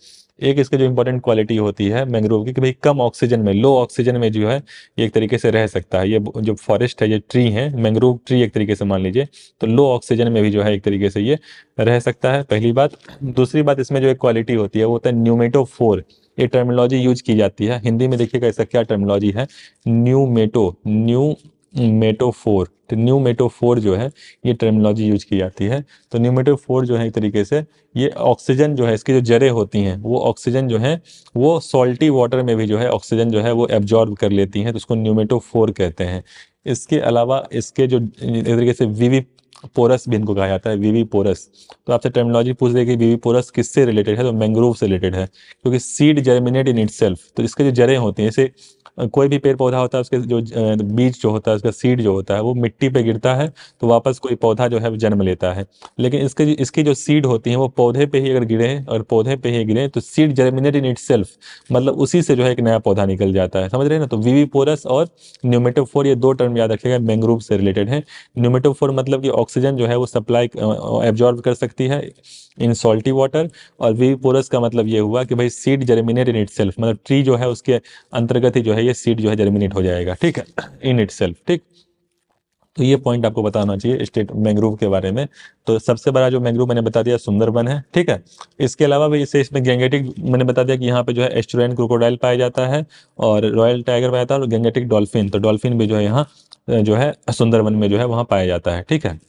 Speaker 1: एक इसकी जो इंपॉर्टेंट क्वालिटी होती है मैंग्रोव की कि भाई कम ऑक्सीजन में लो ऑक्सीजन में जो है ये एक तरीके से रह सकता है ये जो फॉरेस्ट है ये ट्री है मैंग्रोव ट्री एक तरीके से मान लीजिए तो लो ऑक्सीजन में भी जो है एक तरीके से ये रह सकता है पहली बात दूसरी बात इसमें जो एक क्वालिटी होती है वो होता है न्यूमेटो फोर ये टर्मिनोलॉजी यूज की जाती है हिंदी में देखिएगा ऐसा क्या टर्मिनोलॉजी है न्यूमेटो न्यू मेटोफोर तो न्यू मेटोफोर जो है ये टर्मिनोलॉजी यूज की जाती है तो न्यू मेटोफोर जो है एक तरीके से ये ऑक्सीजन जो है इसकी जो जड़ें होती हैं वो ऑक्सीजन जो है वो सॉल्टी वाटर में भी जो है ऑक्सीजन जो है वो एब्जॉर्ब कर लेती हैं तो उसको फोर कहते हैं इसके अलावा इसके जो एक तरीके से वीवी पोरस भी इनको कहा जाता है वीवी पोरस तो आपसे टर्मिनोलॉजी पूछ रहे कि वीवी पोरस किससे रिलेटेड है तो मैंग्रोव से रिलेटेड है क्योंकि सीड जर्मिनेट इन इट तो इसके जो जड़ें होती हैं इसे कोई भी पेड़ पौधा होता है उसके जो बीज जो होता है उसका सीड जो होता है वो मिट्टी पे गिरता है तो वापस कोई पौधा जो है जन्म लेता है लेकिन इसके इसकी जो सीड होती है वो पौधे पे ही अगर गिरे और पौधे पे ही गिरे तो सीड जर्मिनेट इन इट मतलब उसी से जो है एक नया पौधा निकल जाता है समझ रहे हैं ना तो वीवी पोरस और न्यूमेटोफोर ये दो टर्म याद रखेगा मैंग्रोव से रिलेटेड है न्यूमेटोफोर मतलब कि ऑक्सीजन जो है वो सप्लाई एब्जॉर्ब कर सकती है इन सॉल्टी वाटर और वीवी पोरस का मतलब ये हुआ कि भाई सीड जर्मिनेट इन इट मतलब ट्री जो है उसके अंतर्गत ही जो है ये सीट जो है जर्मिनेट हो जाएगा ठीक है इन इट ठीक तो ये पॉइंट आपको बताना चाहिए स्टेट मैंग्रोव के बारे में तो सबसे बड़ा जो मैंग्रोव मैंने बता दिया सुंदरबन है ठीक है इसके अलावा भी इसे इसमें गेंगेटिक मैंने बता दिया कि यहाँ पे जो है एस्टोरेंट क्रोकोडाइल पाया जाता है और रॉयल टाइगर पाया जाता है और गेंगेटिक डॉल्फिन तो डॉल्फिन भी जो है यहाँ जो है सुंदरबन में जो है वहाँ पाया जाता है ठीक है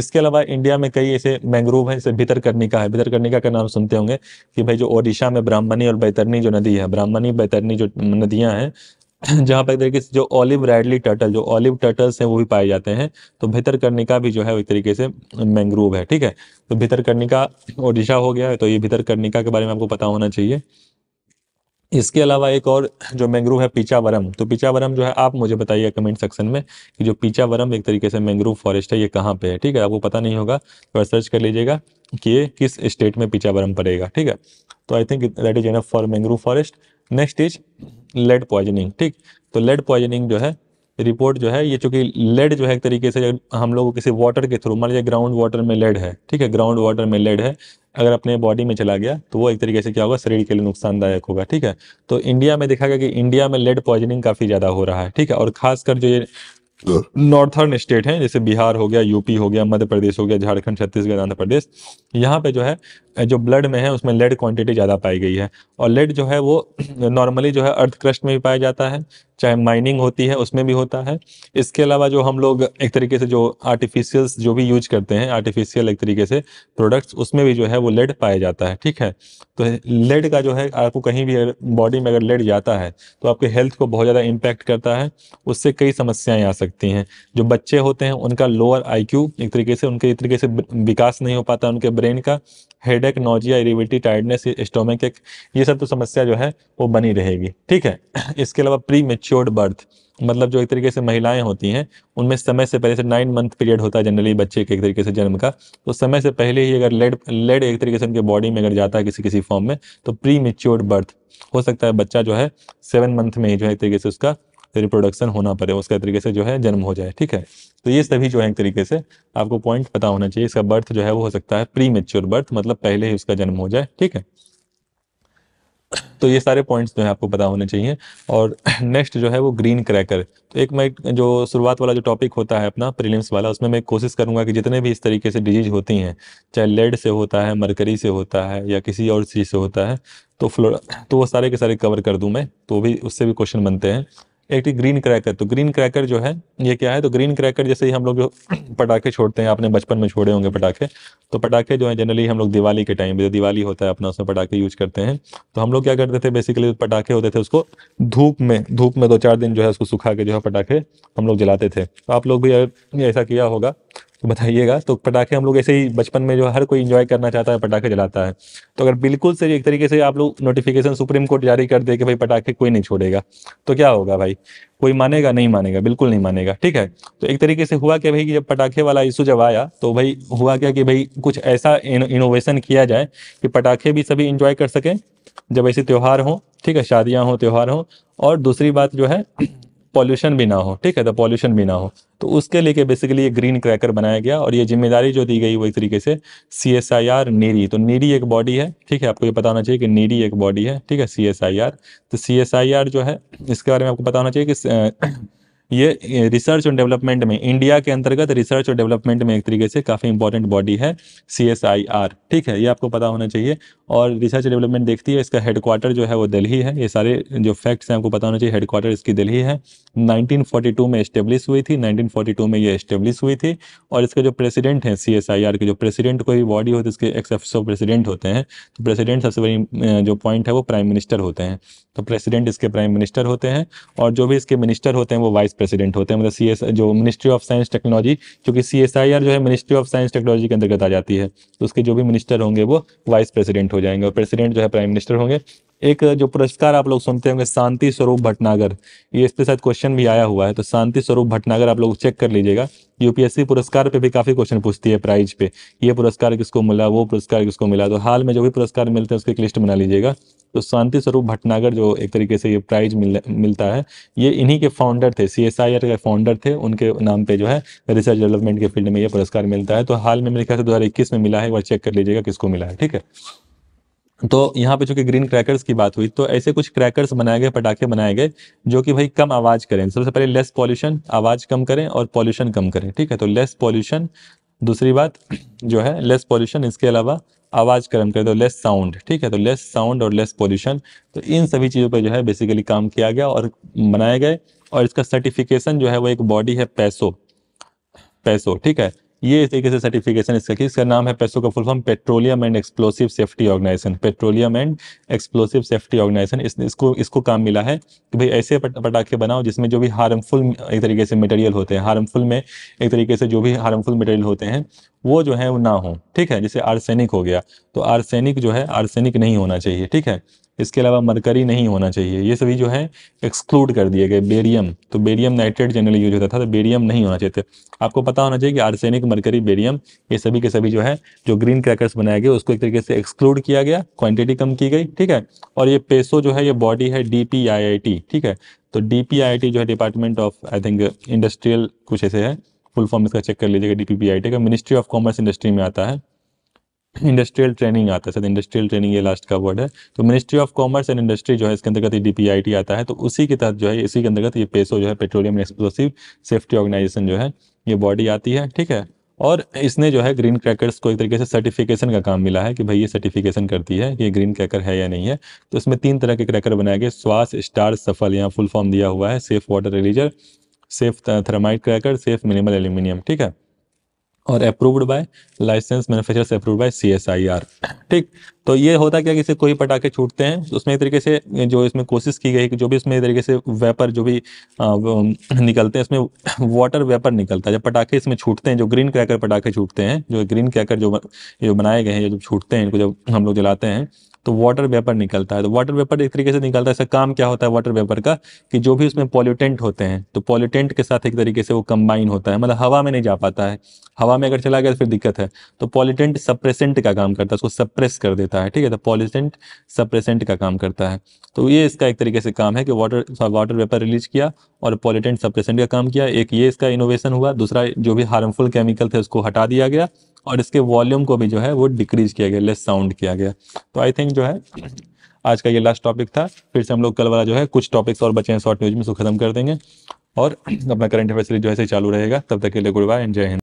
Speaker 1: इसके अलावा इंडिया में कई ऐसे मैंग्रोव हैं जैसे भितरकर्णिका है भितरकर्णिका का नाम सुनते होंगे कि भाई जो ओडिशा में ब्राह्मणी और बैतरनी जो नदी है ब्राह्मणी बैतरनी जो नदियां हैं <laughs> जहाँ पर एक तरीके से जो ऑलिव रेडली टर्टल जो ऑलिव टर्टल्स हैं वो भी पाए जाते हैं तो कर्णिका भी जो है एक तरीके से मैंग्रोव है ठीक है तो कर्णिका ओडिशा हो गया है तो ये कर्णिका के बारे में आपको पता होना चाहिए इसके अलावा एक और जो मैंग्रोव है पीचावरम तो पीचावरम जो है आप मुझे बताइए कमेंट सेक्शन में कि जो पीचावरम एक तरीके से मैंग्रोव फॉरेस्ट है ये कहाँ पे है ठीक है आपको पता नहीं होगा तो सर्च कर लीजिएगा कि ये किस स्टेट में पीचावरम पड़ेगा ठीक है तो I think that is enough for mangrove forest next is lead poisoning ठीक तो लेड पॉइजनिंग जो है रिपोर्ट जो है ये चूंकि लेड जो है एक तरीके से हम लोग किसी वाटर के थ्रू मान लीजिए ग्राउंड वाटर में लेड है ठीक है ग्राउंड वाटर में लेड है अगर अपने बॉडी में चला गया तो वो एक तरीके से क्या होगा शरीर के लिए नुकसानदायक होगा ठीक है तो इंडिया में देखा गया कि इंडिया में लेड पॉइजनिंग काफ़ी ज़्यादा हो रहा है ठीक है और खासकर जो ये नॉर्थर्न स्टेट हैं जैसे बिहार हो गया यूपी हो गया मध्य प्रदेश हो गया झारखंड छत्तीसगढ़ आंध्र प्रदेश यहाँ पे जो है जो ब्लड में है उसमें लेड क्वांटिटी ज़्यादा पाई गई है और लेड जो है वो नॉर्मली जो है अर्थ क्रस्ट में भी पाया जाता है चाहे माइनिंग होती है उसमें भी होता है इसके अलावा जो हम लोग एक तरीके से जो आर्टिफिशियल्स जो भी यूज करते हैं आर्टिफिशियल एक तरीके से प्रोडक्ट्स उसमें भी जो है वो लेड पाया जाता है ठीक है तो लेड का जो है आपको कहीं भी बॉडी में अगर लेड जाता है तो आपके हेल्थ को बहुत ज़्यादा इम्पैक्ट करता है उससे कई समस्याएँ आ सकती हैं जो बच्चे होते हैं उनका लोअर आई एक तरीके से उनके एक तरीके से विकास नहीं हो पाता उनके ब्रेन का हेड एक नोजिया इरिविटी टायर्डनेस स्टोमिक एक ये सब तो समस्या जो है वो बनी रहेगी ठीक है <clears throat> इसके अलावा प्री मेच्योर्ड बर्थ मतलब जो एक तरीके से महिलाएं होती हैं उनमें समय से पहले से नाइन मंथ पीरियड होता है जनरली बच्चे के एक तरीके से जन्म का तो समय से पहले ही अगर लेड लेड एक तरीके से उनके बॉडी में अगर जाता है किसी किसी फॉर्म में तो प्री मेच्योर्ड बर्थ हो सकता है बच्चा जो है सेवन मंथ में ही जो है एक तरीके से उसका रिप्रोडक्शन होना पड़े उसका तरीके से जो है जन्म हो जाए ठीक है तो ये सभी जो है एक तरीके से आपको पॉइंट पता होना चाहिए इसका बर्थ जो है वो हो सकता है प्री मेच्योर बर्थ मतलब पहले ही उसका जन्म हो जाए ठीक है तो ये सारे पॉइंट्स जो है आपको पता होने चाहिए और नेक्स्ट <clears throat> जो है वो ग्रीन क्रैकर तो एक मैं जो शुरुआत वाला जो टॉपिक होता है अपना प्रीलिम्स वाला उसमें मैं कोशिश करूंगा कि जितने भी इस तरीके से डिजीज होती हैं चाहे लेड से होता है मरकरी से होता है या किसी और चीज़ से होता है तो फ्लोरा तो वो सारे के सारे कवर कर दूँ मैं तो भी उससे भी क्वेश्चन बनते हैं एक ग्रीन क्रैकर तो ग्रीन क्रैकर जो है ये क्या है तो ग्रीन क्रैकर जैसे ही हम लोग जो पटाखे छोड़ते हैं आपने बचपन में छोड़े होंगे पटाखे तो पटाखे जो है जनरली हम लोग दिवाली के टाइम पे दिवाली होता है अपना उसमें पटाखे यूज करते हैं तो हम लोग क्या करते थे बेसिकली पटाखे होते थे उसको धूप में धूप में दो चार दिन जो है उसको सुखा के जो है पटाखे हम लोग जलाते थे तो आप लोग भी ऐसा किया होगा तो बताइएगा तो पटाखे हम लोग ऐसे ही बचपन में जो हर कोई इंजॉय करना चाहता है पटाखे जलाता है तो अगर बिल्कुल से एक तरीके से आप लोग नोटिफिकेशन सुप्रीम कोर्ट जारी कर दे कि भाई पटाखे कोई नहीं छोड़ेगा तो क्या होगा भाई कोई मानेगा नहीं मानेगा बिल्कुल नहीं मानेगा ठीक है तो एक तरीके से हुआ क्या भाई कि जब पटाखे वाला इशू जब आया तो भाई हुआ क्या कि भाई कुछ ऐसा इनोवेशन किया जाए कि पटाखे भी सभी इंजॉय कर सकें जब ऐसे त्यौहार हों ठीक है शादियां हों त्यौहार हों और दूसरी बात जो है पॉल्यूशन भी ना हो ठीक है तो पॉल्यूशन भी ना हो तो उसके लिए बेसिकली ये ग्रीन क्रैकर बनाया गया और ये जिम्मेदारी जो दी गई वो एक तरीके से सी एस आई आर नीरी तो नीरी एक बॉडी है ठीक है आपको ये पता होना चाहिए कि नीरी एक बॉडी है ठीक है सी एस आई आर तो सी एस आई आर जो है इसके बारे में आपको पता होना चाहिए कि ये रिसर्च और डेवलपमेंट में इंडिया के अंतर्गत रिसर्च और डेवलपमेंट में एक तरीके से काफ़ी इंपॉर्टेंट बॉडी है सी ठीक है ये आपको पता होना चाहिए और रिसर्च डेवलपमेंट देखती है इसका हेडक्वार्टर जो है वो दिल्ली है ये सारे जो फैक्ट्स हैं आपको पता होना चाहिए हेडक्वार्टर इसकी दिल्ली है 1942 में इस्टेब्लिश हुई थी 1942 में ये इस्टेब्लिश हुई थी और इसके जो प्रेसिडेंट हैं सी के जो प्रेसिडेंट कोई बॉडी होती तो है इसके एक्स एफ प्रेसिडेंट होते हैं तो प्रेसिडेंट सबसे बड़ी जो पॉइंट है वो प्राइम मिनिस्टर होते हैं तो प्रेसिडेंट इसके प्राइम मिनिस्टर होते हैं और जो भी इसके मिनिस्टर होते हैं वो वाइस प्रेसिडेंट होते हैं मतलब सी जो मिनिस्ट्री ऑफ साइंस टेक्नोलॉजी क्योंकि सी जो है मिनिस्ट्री ऑफ साइंस टेक्नोलॉजी के अंतर्गत आ जाती है तो उसके जो भी मिनिस्टर होंगे वो वाइस प्रेसिडेंट हो जाएंगे और प्रेसिडेंट जो है प्राइम मिनिस्टर होंगे एक जो पुरस्कार आप लोग सुनते होंगे शांति स्वरूप भटनागर ये इस पर शायद क्वेश्चन भी आया हुआ है तो शांति स्वरूप भटनागर आप लोग चेक कर लीजिएगा यूपीएससी पुरस्कार पे भी काफी क्वेश्चन पूछती है प्राइज पे ये पुरस्कार किसको मिला वो पुरस्कार किसको मिला तो हाल में जो भी पुरस्कार मिलते हैं उसकी लिस्ट बना लीजिएगा तो शांति स्वरूप भटनागर जो एक तरीके से ये प्राइज मिल, मिलता है ये इन्हीं के फाउंडर थे सी एस आई आर के फाउंडर थे उनके नाम पे जो है रिसर्च डेवलपमेंट के फील्ड में ये पुरस्कार मिलता है तो हाल में मेरे ख्याल से दो में मिला है एक बार चेक कर लीजिएगा किसको मिला है ठीक है तो यहाँ पे चूंकि ग्रीन क्रैकर्स की बात हुई तो ऐसे कुछ क्रैकर्स बनाए गए पटाखे बनाए गए जो कि भाई कम आवाज़ करें सबसे पहले लेस पॉल्यूशन आवाज़ कम करें और पॉल्यूशन कम करें ठीक है तो लेस पॉल्यूशन दूसरी बात जो है लेस पॉल्यूशन इसके अलावा आवाज़ कर्म करें तो लेस साउंड ठीक है तो लेस साउंड और लेस पोल्यूशन तो इन सभी चीज़ों पर जो है बेसिकली काम किया गया और बनाए गए और इसका सर्टिफिकेशन जो है वो एक बॉडी है पैसो पैसो ठीक है ये इस तरीके से सर्टिफिकेशन इसका कि इसका नाम है पैसो का full form petroleum and explosive safety organisation petroleum and explosive safety organisation इस, इसको इसको काम मिला है कि भाई ऐसे पटाखे बनाओ जिसमें जो भी हार्मफुल एक तरीके से मटेरियल होते हैं हार्मफुल में एक तरीके से जो भी हार्मफुल मटेरियल होते हैं वो जो है वो ना हो ठीक है जैसे आर्सेनिक हो गया तो आर्सेनिक जो है आर्सेनिक नहीं होना चाहिए ठीक है इसके अलावा मरकरी नहीं होना चाहिए ये सभी जो है एक्सक्लूड कर दिए गए बेरियम तो बेरियम नाइट्रेट जनरली यूज होता था तो बेरियम नहीं होना चाहिए आपको पता होना चाहिए कि आर्सेनिक मरकरी बेरियम ये सभी के सभी जो है जो ग्रीन क्रैकर्स बनाए गए उसको एक तरीके से एक्सक्लूड किया गया क्वांटिटी कम की गई ठीक है और ये पेसो जो है ये बॉडी है डी ठीक है तो डी जो है department of I think industrial कुछ ऐसे है फुल फॉर्म इसका चेक कर लीजिएगा डी पी का मिनिस्ट्री ऑफ कॉमर्स इंडस्ट्री में आता है इंडस्ट्रियल ट्रेनिंग आता है सर इंडस्ट्रियल ट्रेनिंग ये लास्ट का वर्ड है तो ministry of commerce and industry जो है इसके अंतर्गत डीपीआईटी आता है तो उसी के तहत जो है इसी के अंतर्गत ये पेसो जो है पेट्रोलियम एक्सप्लोसिव सेफ्टी ऑर्गेनाइजेशन जो है ये बॉडी आती है ठीक है और इसने जो है ग्रीन क्रैकर्स को एक तरीके से सर्टिफिकेशन का काम मिला है कि भाई ये सर्टिफिकेशन करती है कि ये ग्रीन क्रैकर है या नहीं है तो इसमें तीन तरह के क्रैकर बनाए गए श्वास स्टार सफल यहाँ फुल फॉर्म दिया हुआ है safe water releaser safe thermite cracker safe minimal aluminium ठीक है और approved by licence manufacture approved by CSIR ठीक तो ये होता क्या कि कोई पटाखे छूटते हैं तो उसमें एक तरीके से जो इसमें कोशिश की गई कि जो भी इसमें एक तरीके से वेपर जो भी uh, निकलते हैं इसमें वाटर वेपर निकलता है जब पटाखे इसमें छूटते हैं जो ग्रीन क्रैकर पटाखे छूटते हैं जो ग्रीन क्रैकर जो जो बनाए गए हैं जो छूटते हैं इनको जब हम लोग जलाते हैं तो वाटर वेपर निकलता है तो वाटर वेपर एक तरीके से निकलता है इसका काम क्या होता है वाटर वेपर का कि जो भी उसमें पॉल्यूटेंट होते हैं तो पॉल्यूटेंट के साथ एक तरीके से वो कंबाइन होता है मतलब हवा में नहीं जा पाता है हवा में अगर चला गया तो फिर दिक्कत है तो पॉल्यूटेंट सप्रेसेंट का काम करता है उसको सप्रेस कर देता है ठीक है तो पॉल्यूटेंट सप्रेसेंट का काम करता है तो ये इसका एक तरीके से काम है कि वाटर वाटर वेपर रिलीज किया और पॉल्यूटेंट सप्रेसेंट का काम किया एक ये इसका इनोवेशन हुआ दूसरा जो भी हार्मफुल केमिकल थे उसको हटा दिया गया और इसके वॉल्यूम को भी जो है वो डिक्रीज किया गया लेस साउंड किया गया तो आई थिंक जो है आज का ये लास्ट टॉपिक था फिर से हम लोग कल वाला जो है कुछ टॉपिक्स और बचे हैं शॉर्ट न्यूज में उसको खत्म कर देंगे और अपना करंट अफेयर जो है चालू रहेगा तब तक के लिए गुड बाय एंड जय हिंद